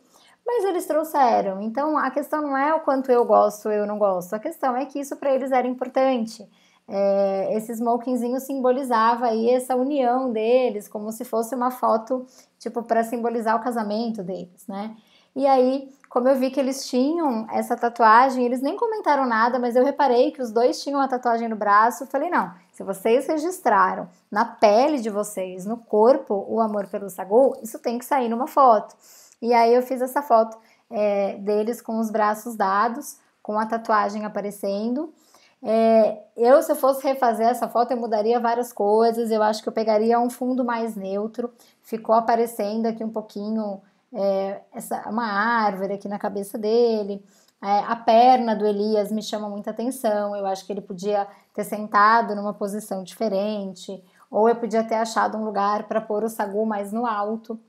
Mas eles trouxeram. Então a questão não é o quanto eu gosto ou eu não gosto. A questão é que isso para eles era importante. É, esse smokingzinho simbolizava aí essa união deles, como se fosse uma foto, tipo, para simbolizar o casamento deles, né? E aí, como eu vi que eles tinham essa tatuagem, eles nem comentaram nada, mas eu reparei que os dois tinham a tatuagem no braço. Falei, não, se vocês registraram na pele de vocês, no corpo, o amor pelo Sagu, isso tem que sair numa foto. E aí eu fiz essa foto é, deles com os braços dados, com a tatuagem aparecendo. É, eu, se eu fosse refazer essa foto, eu mudaria várias coisas. Eu acho que eu pegaria um fundo mais neutro. Ficou aparecendo aqui um pouquinho é, essa, uma árvore aqui na cabeça dele. É, a perna do Elias me chama muita atenção. Eu acho que ele podia ter sentado numa posição diferente, ou eu podia ter achado um lugar para pôr o sagu mais no alto,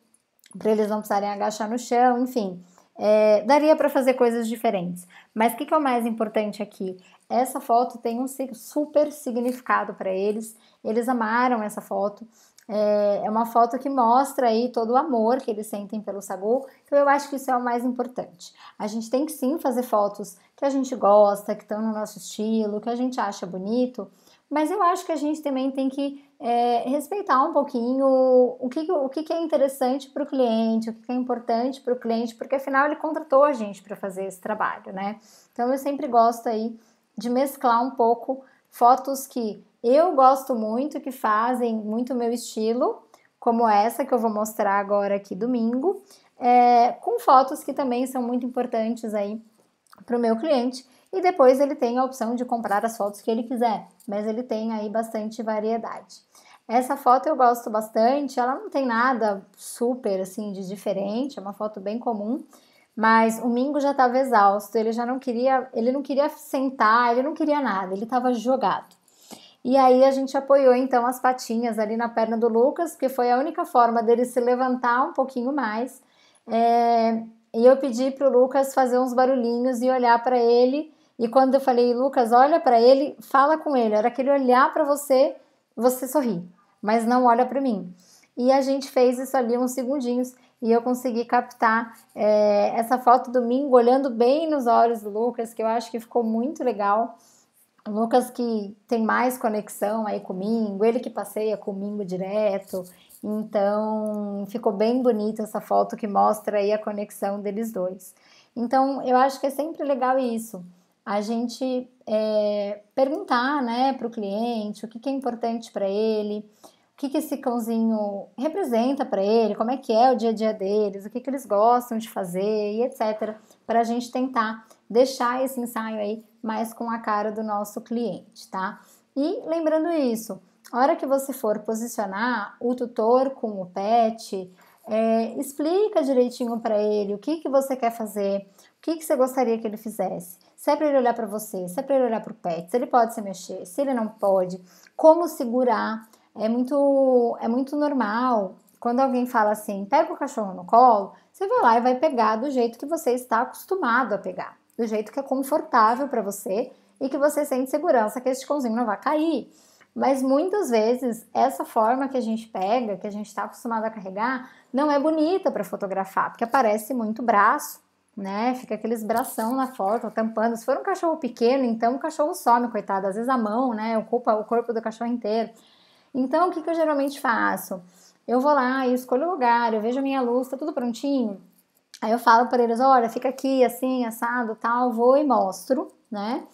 para eles não precisarem agachar no chão, enfim. É, daria para fazer coisas diferentes. Mas o que, que, é o mais importante aqui? Essa foto tem um super significado para eles. Eles amaram essa foto. É, é uma foto que mostra aí todo o amor que eles sentem pelo Sagu, então eu acho que isso é o mais importante. A gente tem que sim fazer fotos que a gente gosta, que estão no nosso estilo, que a gente acha bonito, mas eu acho que a gente também tem que é, respeitar um pouquinho o que, o que é interessante para o cliente, o que é importante para o cliente, porque afinal ele contratou a gente para fazer esse trabalho, né? Então eu sempre gosto aí de mesclar um pouco fotos que eu gosto muito que fazem muito meu estilo, como essa que eu vou mostrar agora aqui domingo, é, com fotos que também são muito importantes aí para o meu cliente. E depois ele tem a opção de comprar as fotos que ele quiser, mas ele tem aí bastante variedade. Essa foto eu gosto bastante, ela não tem nada super assim de diferente, é uma foto bem comum, mas o Mingo já estava exausto, ele já não queria, ele não queria sentar, ele não queria nada, ele estava jogado. E aí a gente apoiou então as patinhas ali na perna do Lucas, porque foi a única forma dele se levantar um pouquinho mais. É, e eu pedi para o Lucas fazer uns barulhinhos e olhar para ele. E quando eu falei, Lucas, olha para ele, fala com ele. Era aquele olhar para você, você sorri, mas não olha para mim. E a gente fez isso ali uns segundinhos e eu consegui captar é, essa foto do Mingo olhando bem nos olhos do Lucas, que eu acho que ficou muito legal. Lucas que tem mais conexão aí comigo, ele que passeia comigo direto. Então, ficou bem bonita essa foto que mostra aí a conexão deles dois. Então, eu acho que é sempre legal isso, a gente é, perguntar, né, para o cliente o que, que é importante para ele, o que, que esse cãozinho representa para ele, como é que é o dia a dia deles, o que, que eles gostam de fazer e etc. Para a gente tentar deixar esse ensaio aí mais com a cara do nosso cliente, tá? E lembrando isso, hora que você for posicionar o tutor com o pet, é, explica direitinho para ele o que, que você quer fazer, o que, que você gostaria que ele fizesse. Se é para ele olhar para você, se é para ele olhar para o pet, se ele pode se mexer, se ele não pode, como segurar. É muito, é muito normal quando alguém fala assim, pega o cachorro no colo, você vai lá e vai pegar do jeito que você está acostumado a pegar do jeito que é confortável para você e que você sente segurança que esse cãozinho não vai cair. Mas muitas vezes essa forma que a gente pega, que a gente está acostumado a carregar, não é bonita para fotografar, porque aparece muito braço, né? Fica aqueles bração na foto, tampando. Se for um cachorro pequeno, então o cachorro some, coitado. Às vezes a mão, né, ocupa o corpo do cachorro inteiro. Então, o que, que eu geralmente faço? Eu vou lá e escolho o lugar, eu vejo a minha luz, tá tudo prontinho. Aí eu falo para eles: olha, fica aqui assim, assado, tal, vou e mostro, né?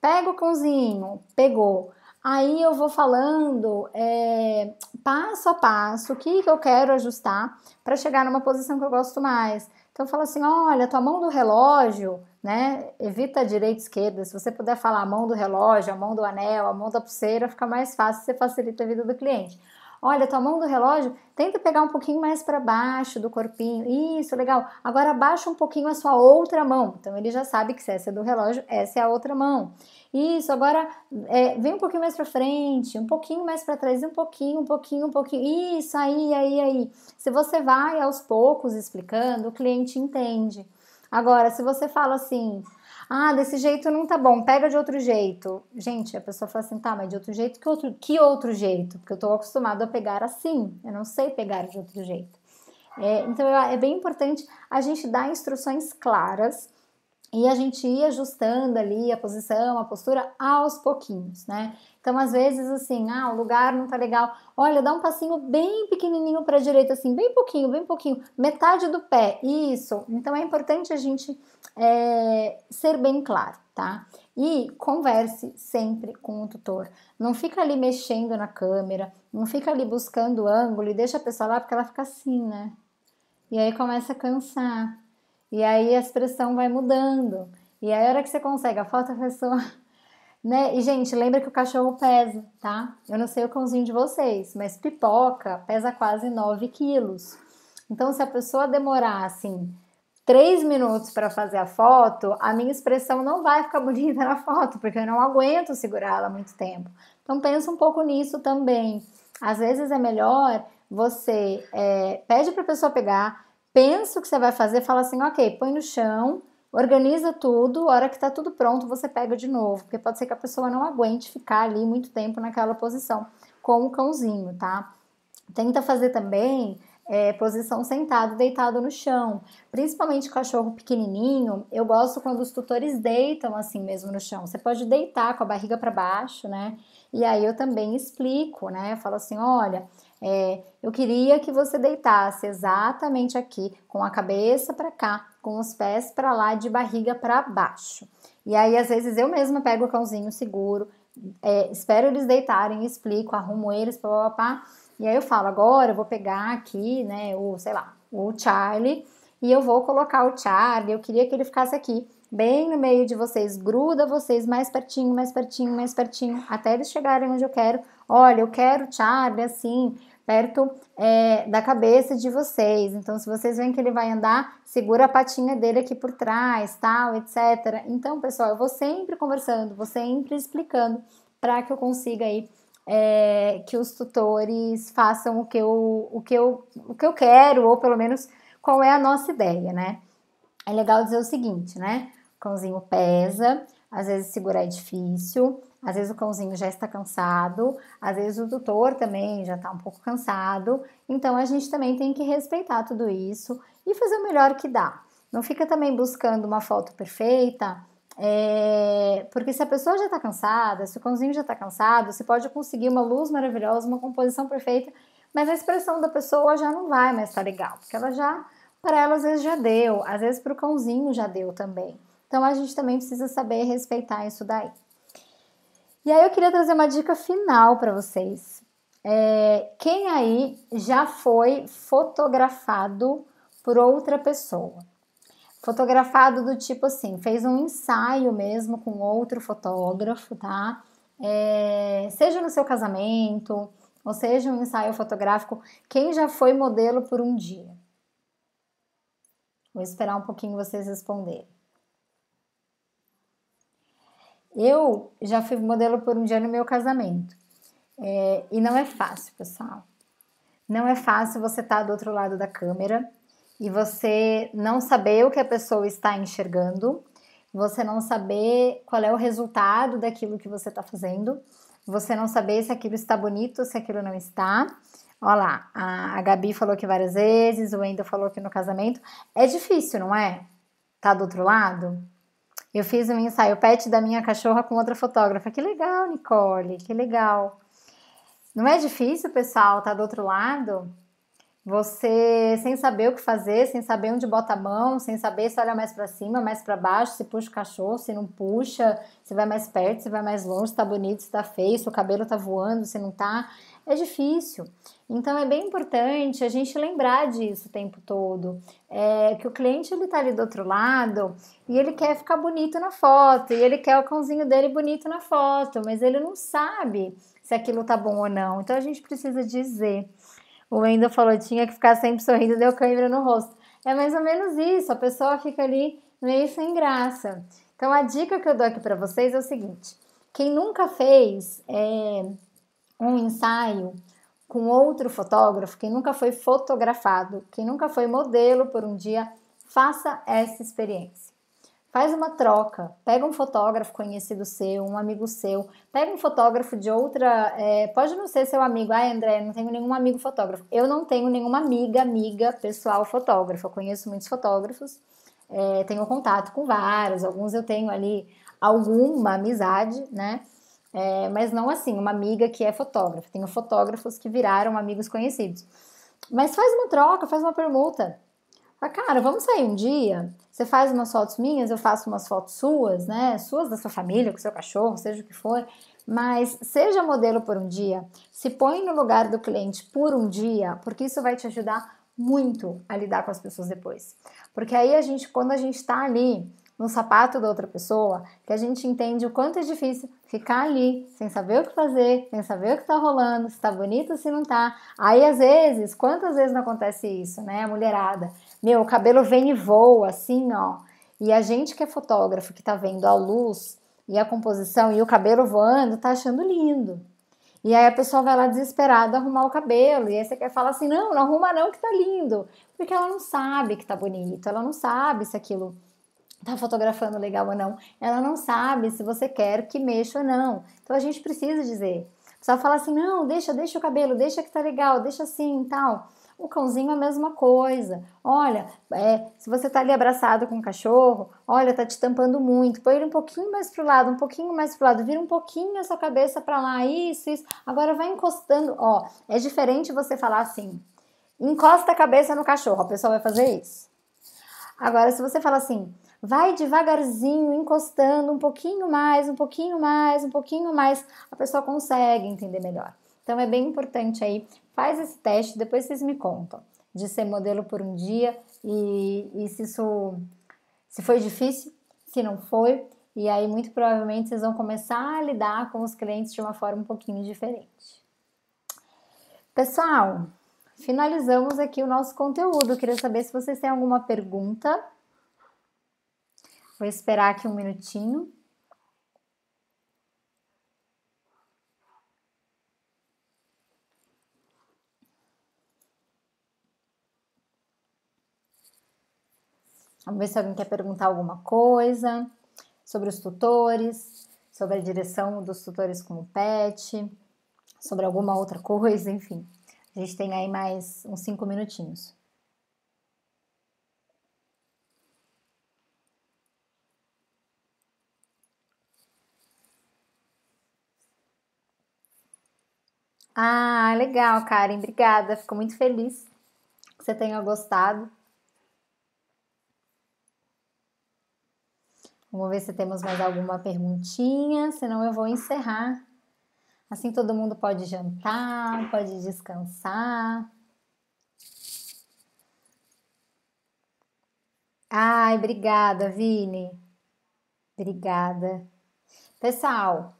Pega o cãozinho, pegou. Aí eu vou falando é, passo a passo o que, que eu quero ajustar para chegar numa posição que eu gosto mais. Então eu falo assim: olha, tua mão do relógio, né? Evita a direita e esquerda. Se você puder falar a mão do relógio, a mão do anel, a mão da pulseira, fica mais fácil, você facilita a vida do cliente. Olha, tua mão do relógio, tenta pegar um pouquinho mais para baixo do corpinho. Isso, legal. Agora abaixa um pouquinho a sua outra mão. Então ele já sabe que se essa é do relógio, essa é a outra mão. Isso, agora é, vem um pouquinho mais para frente, um pouquinho mais para trás, um pouquinho, um pouquinho, um pouquinho. Isso, aí, aí, aí. Se você vai aos poucos explicando, o cliente entende. Agora, se você fala assim, ah, desse jeito não tá bom, pega de outro jeito. Gente, a pessoa fala assim, tá, mas de outro jeito, que outro, que outro jeito? Porque eu tô acostumado a pegar assim, eu não sei pegar de outro jeito. É, então é bem importante a gente dar instruções claras e a gente ia ajustando ali a posição, a postura aos pouquinhos, né? Então, às vezes, assim, ah, o lugar não tá legal. Olha, dá um passinho bem pequenininho para a direita, assim, bem pouquinho, bem pouquinho, metade do pé. Isso. Então, é importante a gente é, ser bem claro, tá? E converse sempre com o tutor. Não fica ali mexendo na câmera, não fica ali buscando ângulo e deixa a pessoa lá porque ela fica assim, né? E aí começa a cansar. E aí a expressão vai mudando. E aí a hora que você consegue, a foto a pessoa. Né? E, gente, lembra que o cachorro pesa, tá? Eu não sei o cãozinho de vocês, mas pipoca pesa quase 9 quilos. Então, se a pessoa demorar, assim, 3 minutos para fazer a foto, a minha expressão não vai ficar bonita na foto, porque eu não aguento segurar ela muito tempo. Então, pensa um pouco nisso também. Às vezes é melhor você é, pede para a pessoa pegar, pensa o que você vai fazer, fala assim, ok, põe no chão, organiza tudo, hora que tá tudo pronto, você pega de novo, porque pode ser que a pessoa não aguente ficar ali muito tempo naquela posição com o cãozinho, tá? Tenta fazer também é, posição sentado, deitado no chão. Principalmente cachorro pequenininho, eu gosto quando os tutores deitam assim mesmo no chão. Você pode deitar com a barriga para baixo, né? E aí eu também explico, né? Eu falo assim, olha, é, eu queria que você deitasse exatamente aqui, com a cabeça para cá, com os pés para lá, de barriga para baixo. E aí, às vezes, eu mesma pego o cãozinho seguro, é, espero eles deitarem, explico, arrumo eles, pá, pá, pá, e aí eu falo, agora eu vou pegar aqui, né, o, sei lá, o Charlie, e eu vou colocar o Charlie, eu queria que ele ficasse aqui, bem no meio de vocês, gruda vocês mais pertinho, mais pertinho, mais pertinho, até eles chegarem onde eu quero. Olha, eu quero Charlie assim, perto é, da cabeça de vocês. Então, se vocês veem que ele vai andar, segura a patinha dele aqui por trás, tal, etc. Então, pessoal, eu vou sempre conversando, vou sempre explicando para que eu consiga aí é, que os tutores façam o que, eu, o, que eu, o que eu quero, ou pelo menos qual é a nossa ideia, né? É legal dizer o seguinte, né? O cãozinho pesa, às vezes segurar é difícil, às vezes o cãozinho já está cansado, às vezes o doutor também já está um pouco cansado. Então a gente também tem que respeitar tudo isso e fazer o melhor que dá. Não fica também buscando uma foto perfeita, é, porque se a pessoa já está cansada, se o cãozinho já está cansado, você pode conseguir uma luz maravilhosa, uma composição perfeita, mas a expressão da pessoa já não vai mais estar tá legal, porque ela já, para ela às vezes já deu, às vezes para o cãozinho já deu também. Então a gente também precisa saber respeitar isso daí. E aí eu queria trazer uma dica final para vocês. É, quem aí já foi fotografado por outra pessoa? Fotografado do tipo assim, fez um ensaio mesmo com outro fotógrafo, tá? É, seja no seu casamento, ou seja um ensaio fotográfico, quem já foi modelo por um dia? Vou esperar um pouquinho vocês responderem. Eu já fui modelo por um dia no meu casamento. É, e não é fácil, pessoal. Não é fácil você estar tá do outro lado da câmera e você não saber o que a pessoa está enxergando, você não saber qual é o resultado daquilo que você está fazendo, você não saber se aquilo está bonito, se aquilo não está. Olha lá, a, Gabi falou que várias vezes, o Wendel falou que no casamento. É difícil, não é? Tá do outro lado? Eu fiz um ensaio pet da minha cachorra com outra fotógrafa. Que legal, Nicole, que legal. Não é difícil, pessoal, tá do outro lado? Você sem saber o que fazer, sem saber onde bota a mão, sem saber se olha mais para cima, mais para baixo, se puxa o cachorro, se não puxa, se vai mais perto, se vai mais longe, se tá bonito, se tá feio, se o cabelo tá voando, se não tá é difícil. Então é bem importante a gente lembrar disso o tempo todo, é, que o cliente ele tá ali do outro lado e ele quer ficar bonito na foto, e ele quer o cãozinho dele bonito na foto, mas ele não sabe se aquilo tá bom ou não. Então a gente precisa dizer. O Wendel falou tinha que ficar sempre sorrindo, deu câimbra no rosto. É mais ou menos isso, a pessoa fica ali meio sem graça. Então a dica que eu dou aqui para vocês é o seguinte: quem nunca fez é, um ensaio com outro fotógrafo que nunca foi fotografado, que nunca foi modelo por um dia, faça essa experiência. Faz uma troca, pega um fotógrafo conhecido seu, um amigo seu, pega um fotógrafo de outra, é, pode não ser seu amigo, ah André, não tenho nenhum amigo fotógrafo, eu não tenho nenhuma amiga, amiga pessoal fotógrafa, eu conheço muitos fotógrafos, é, tenho contato com vários, alguns eu tenho ali alguma amizade, né, é, mas não assim, uma amiga que é fotógrafa. Tenho fotógrafos que viraram amigos conhecidos. Mas faz uma troca, faz uma permuta. Fala, cara, vamos sair um dia? Você faz umas fotos minhas, eu faço umas fotos suas, né? Suas da sua família, com seu cachorro, seja o que for. Mas seja modelo por um dia, se põe no lugar do cliente por um dia, porque isso vai te ajudar muito a lidar com as pessoas depois. Porque aí a gente, quando a gente está ali no sapato da outra pessoa que a gente entende o quanto é difícil ficar ali sem saber o que fazer, sem saber o que está rolando, se tá bonito se não tá. Aí às vezes, quantas vezes não acontece isso, né, mulherada? Meu, o cabelo vem e voa assim, ó. E a gente que é fotógrafo, que tá vendo a luz e a composição e o cabelo voando, tá achando lindo. E aí a pessoa vai lá desesperada arrumar o cabelo, e aí você quer falar assim: "Não, não arruma não que tá lindo". Porque ela não sabe que tá bonito, ela não sabe se aquilo tá fotografando legal ou não. Ela não sabe se você quer que mexa ou não. Então a gente precisa dizer. Só falar assim, não, deixa, deixa o cabelo, deixa que tá legal, deixa assim, tal. O cãozinho é a mesma coisa. Olha, é, se você tá ali abraçado com o cachorro, olha, tá te tampando muito. Põe ele um pouquinho mais pro lado, um pouquinho mais pro lado. Vira um pouquinho a sua cabeça para lá, isso, isso. Agora vai encostando. Ó, é diferente você falar assim, encosta a cabeça no cachorro. A pessoa vai fazer isso. Agora, se você falar assim, Vai devagarzinho, encostando um pouquinho mais, um pouquinho mais, um pouquinho mais, a pessoa consegue entender melhor. Então é bem importante aí, faz esse teste, depois vocês me contam de ser modelo por um dia e, e se isso se foi difícil, se não foi, e aí muito provavelmente vocês vão começar a lidar com os clientes de uma forma um pouquinho diferente. Pessoal, finalizamos aqui o nosso conteúdo. queria saber se vocês têm alguma pergunta. Vou esperar aqui um minutinho. Vamos ver se alguém quer perguntar alguma coisa sobre os tutores, sobre a direção dos tutores como pet, sobre alguma outra coisa, enfim. A gente tem aí mais uns cinco minutinhos. Ah, legal, Karen. Obrigada. Fico muito feliz que você tenha gostado. Vamos ver se temos mais alguma perguntinha, senão eu vou encerrar. Assim todo mundo pode jantar, pode descansar. Ai, obrigada, Vini. Obrigada. Pessoal,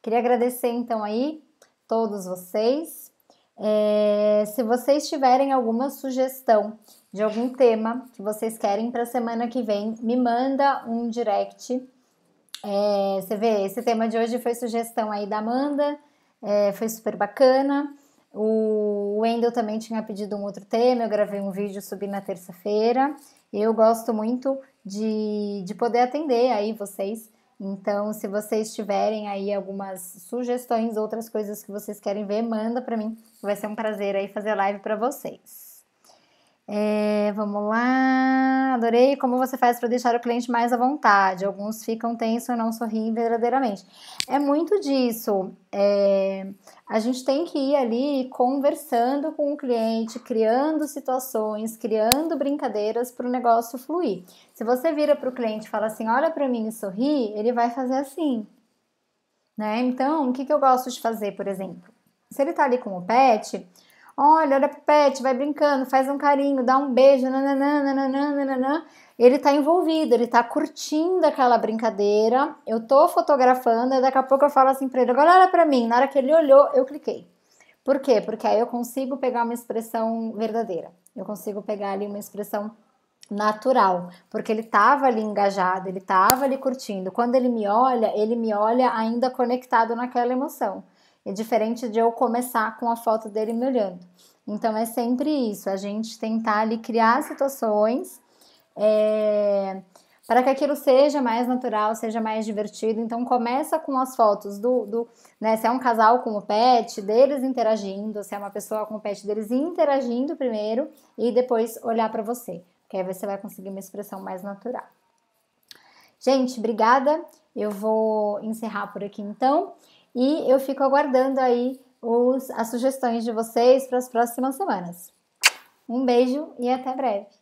queria agradecer então aí todos vocês. É, se vocês tiverem alguma sugestão de algum tema que vocês querem para a semana que vem, me manda um direct. É, você vê, esse tema de hoje foi sugestão aí da Amanda, é, foi super bacana. O Wendel também tinha pedido um outro tema, eu gravei um vídeo, subi na terça-feira. Eu gosto muito de, de poder atender aí vocês então, se vocês tiverem aí algumas sugestões, outras coisas que vocês querem ver, manda para mim. Vai ser um prazer aí fazer live para vocês. É, vamos lá. Adorei como você faz para deixar o cliente mais à vontade. Alguns ficam tensos e não sorriem verdadeiramente. É muito disso. É, a gente tem que ir ali conversando com o cliente, criando situações, criando brincadeiras para o negócio fluir. Se você vira para o cliente e fala assim: olha para mim e sorri, ele vai fazer assim. Né? Então, o que, que eu gosto de fazer, por exemplo? Se ele está ali com o pet, Olha, olha pet, vai brincando, faz um carinho, dá um beijo, nananã, nananã, nananã. Ele tá envolvido, ele tá curtindo aquela brincadeira. Eu tô fotografando, e daqui a pouco eu falo assim pra ele: agora olha pra mim. Na hora que ele olhou, eu cliquei. Por quê? Porque aí eu consigo pegar uma expressão verdadeira. Eu consigo pegar ali uma expressão natural, porque ele estava ali engajado, ele estava ali curtindo. Quando ele me olha, ele me olha ainda conectado naquela emoção. É diferente de eu começar com a foto dele me olhando. Então é sempre isso, a gente tentar ali criar situações é, para que aquilo seja mais natural, seja mais divertido. Então começa com as fotos do, do né, se é um casal com o pet, deles interagindo, se é uma pessoa com o pet, deles interagindo primeiro e depois olhar para você, que aí você vai conseguir uma expressão mais natural. Gente, obrigada. Eu vou encerrar por aqui então. E eu fico aguardando aí os, as sugestões de vocês para as próximas semanas. Um beijo e até breve!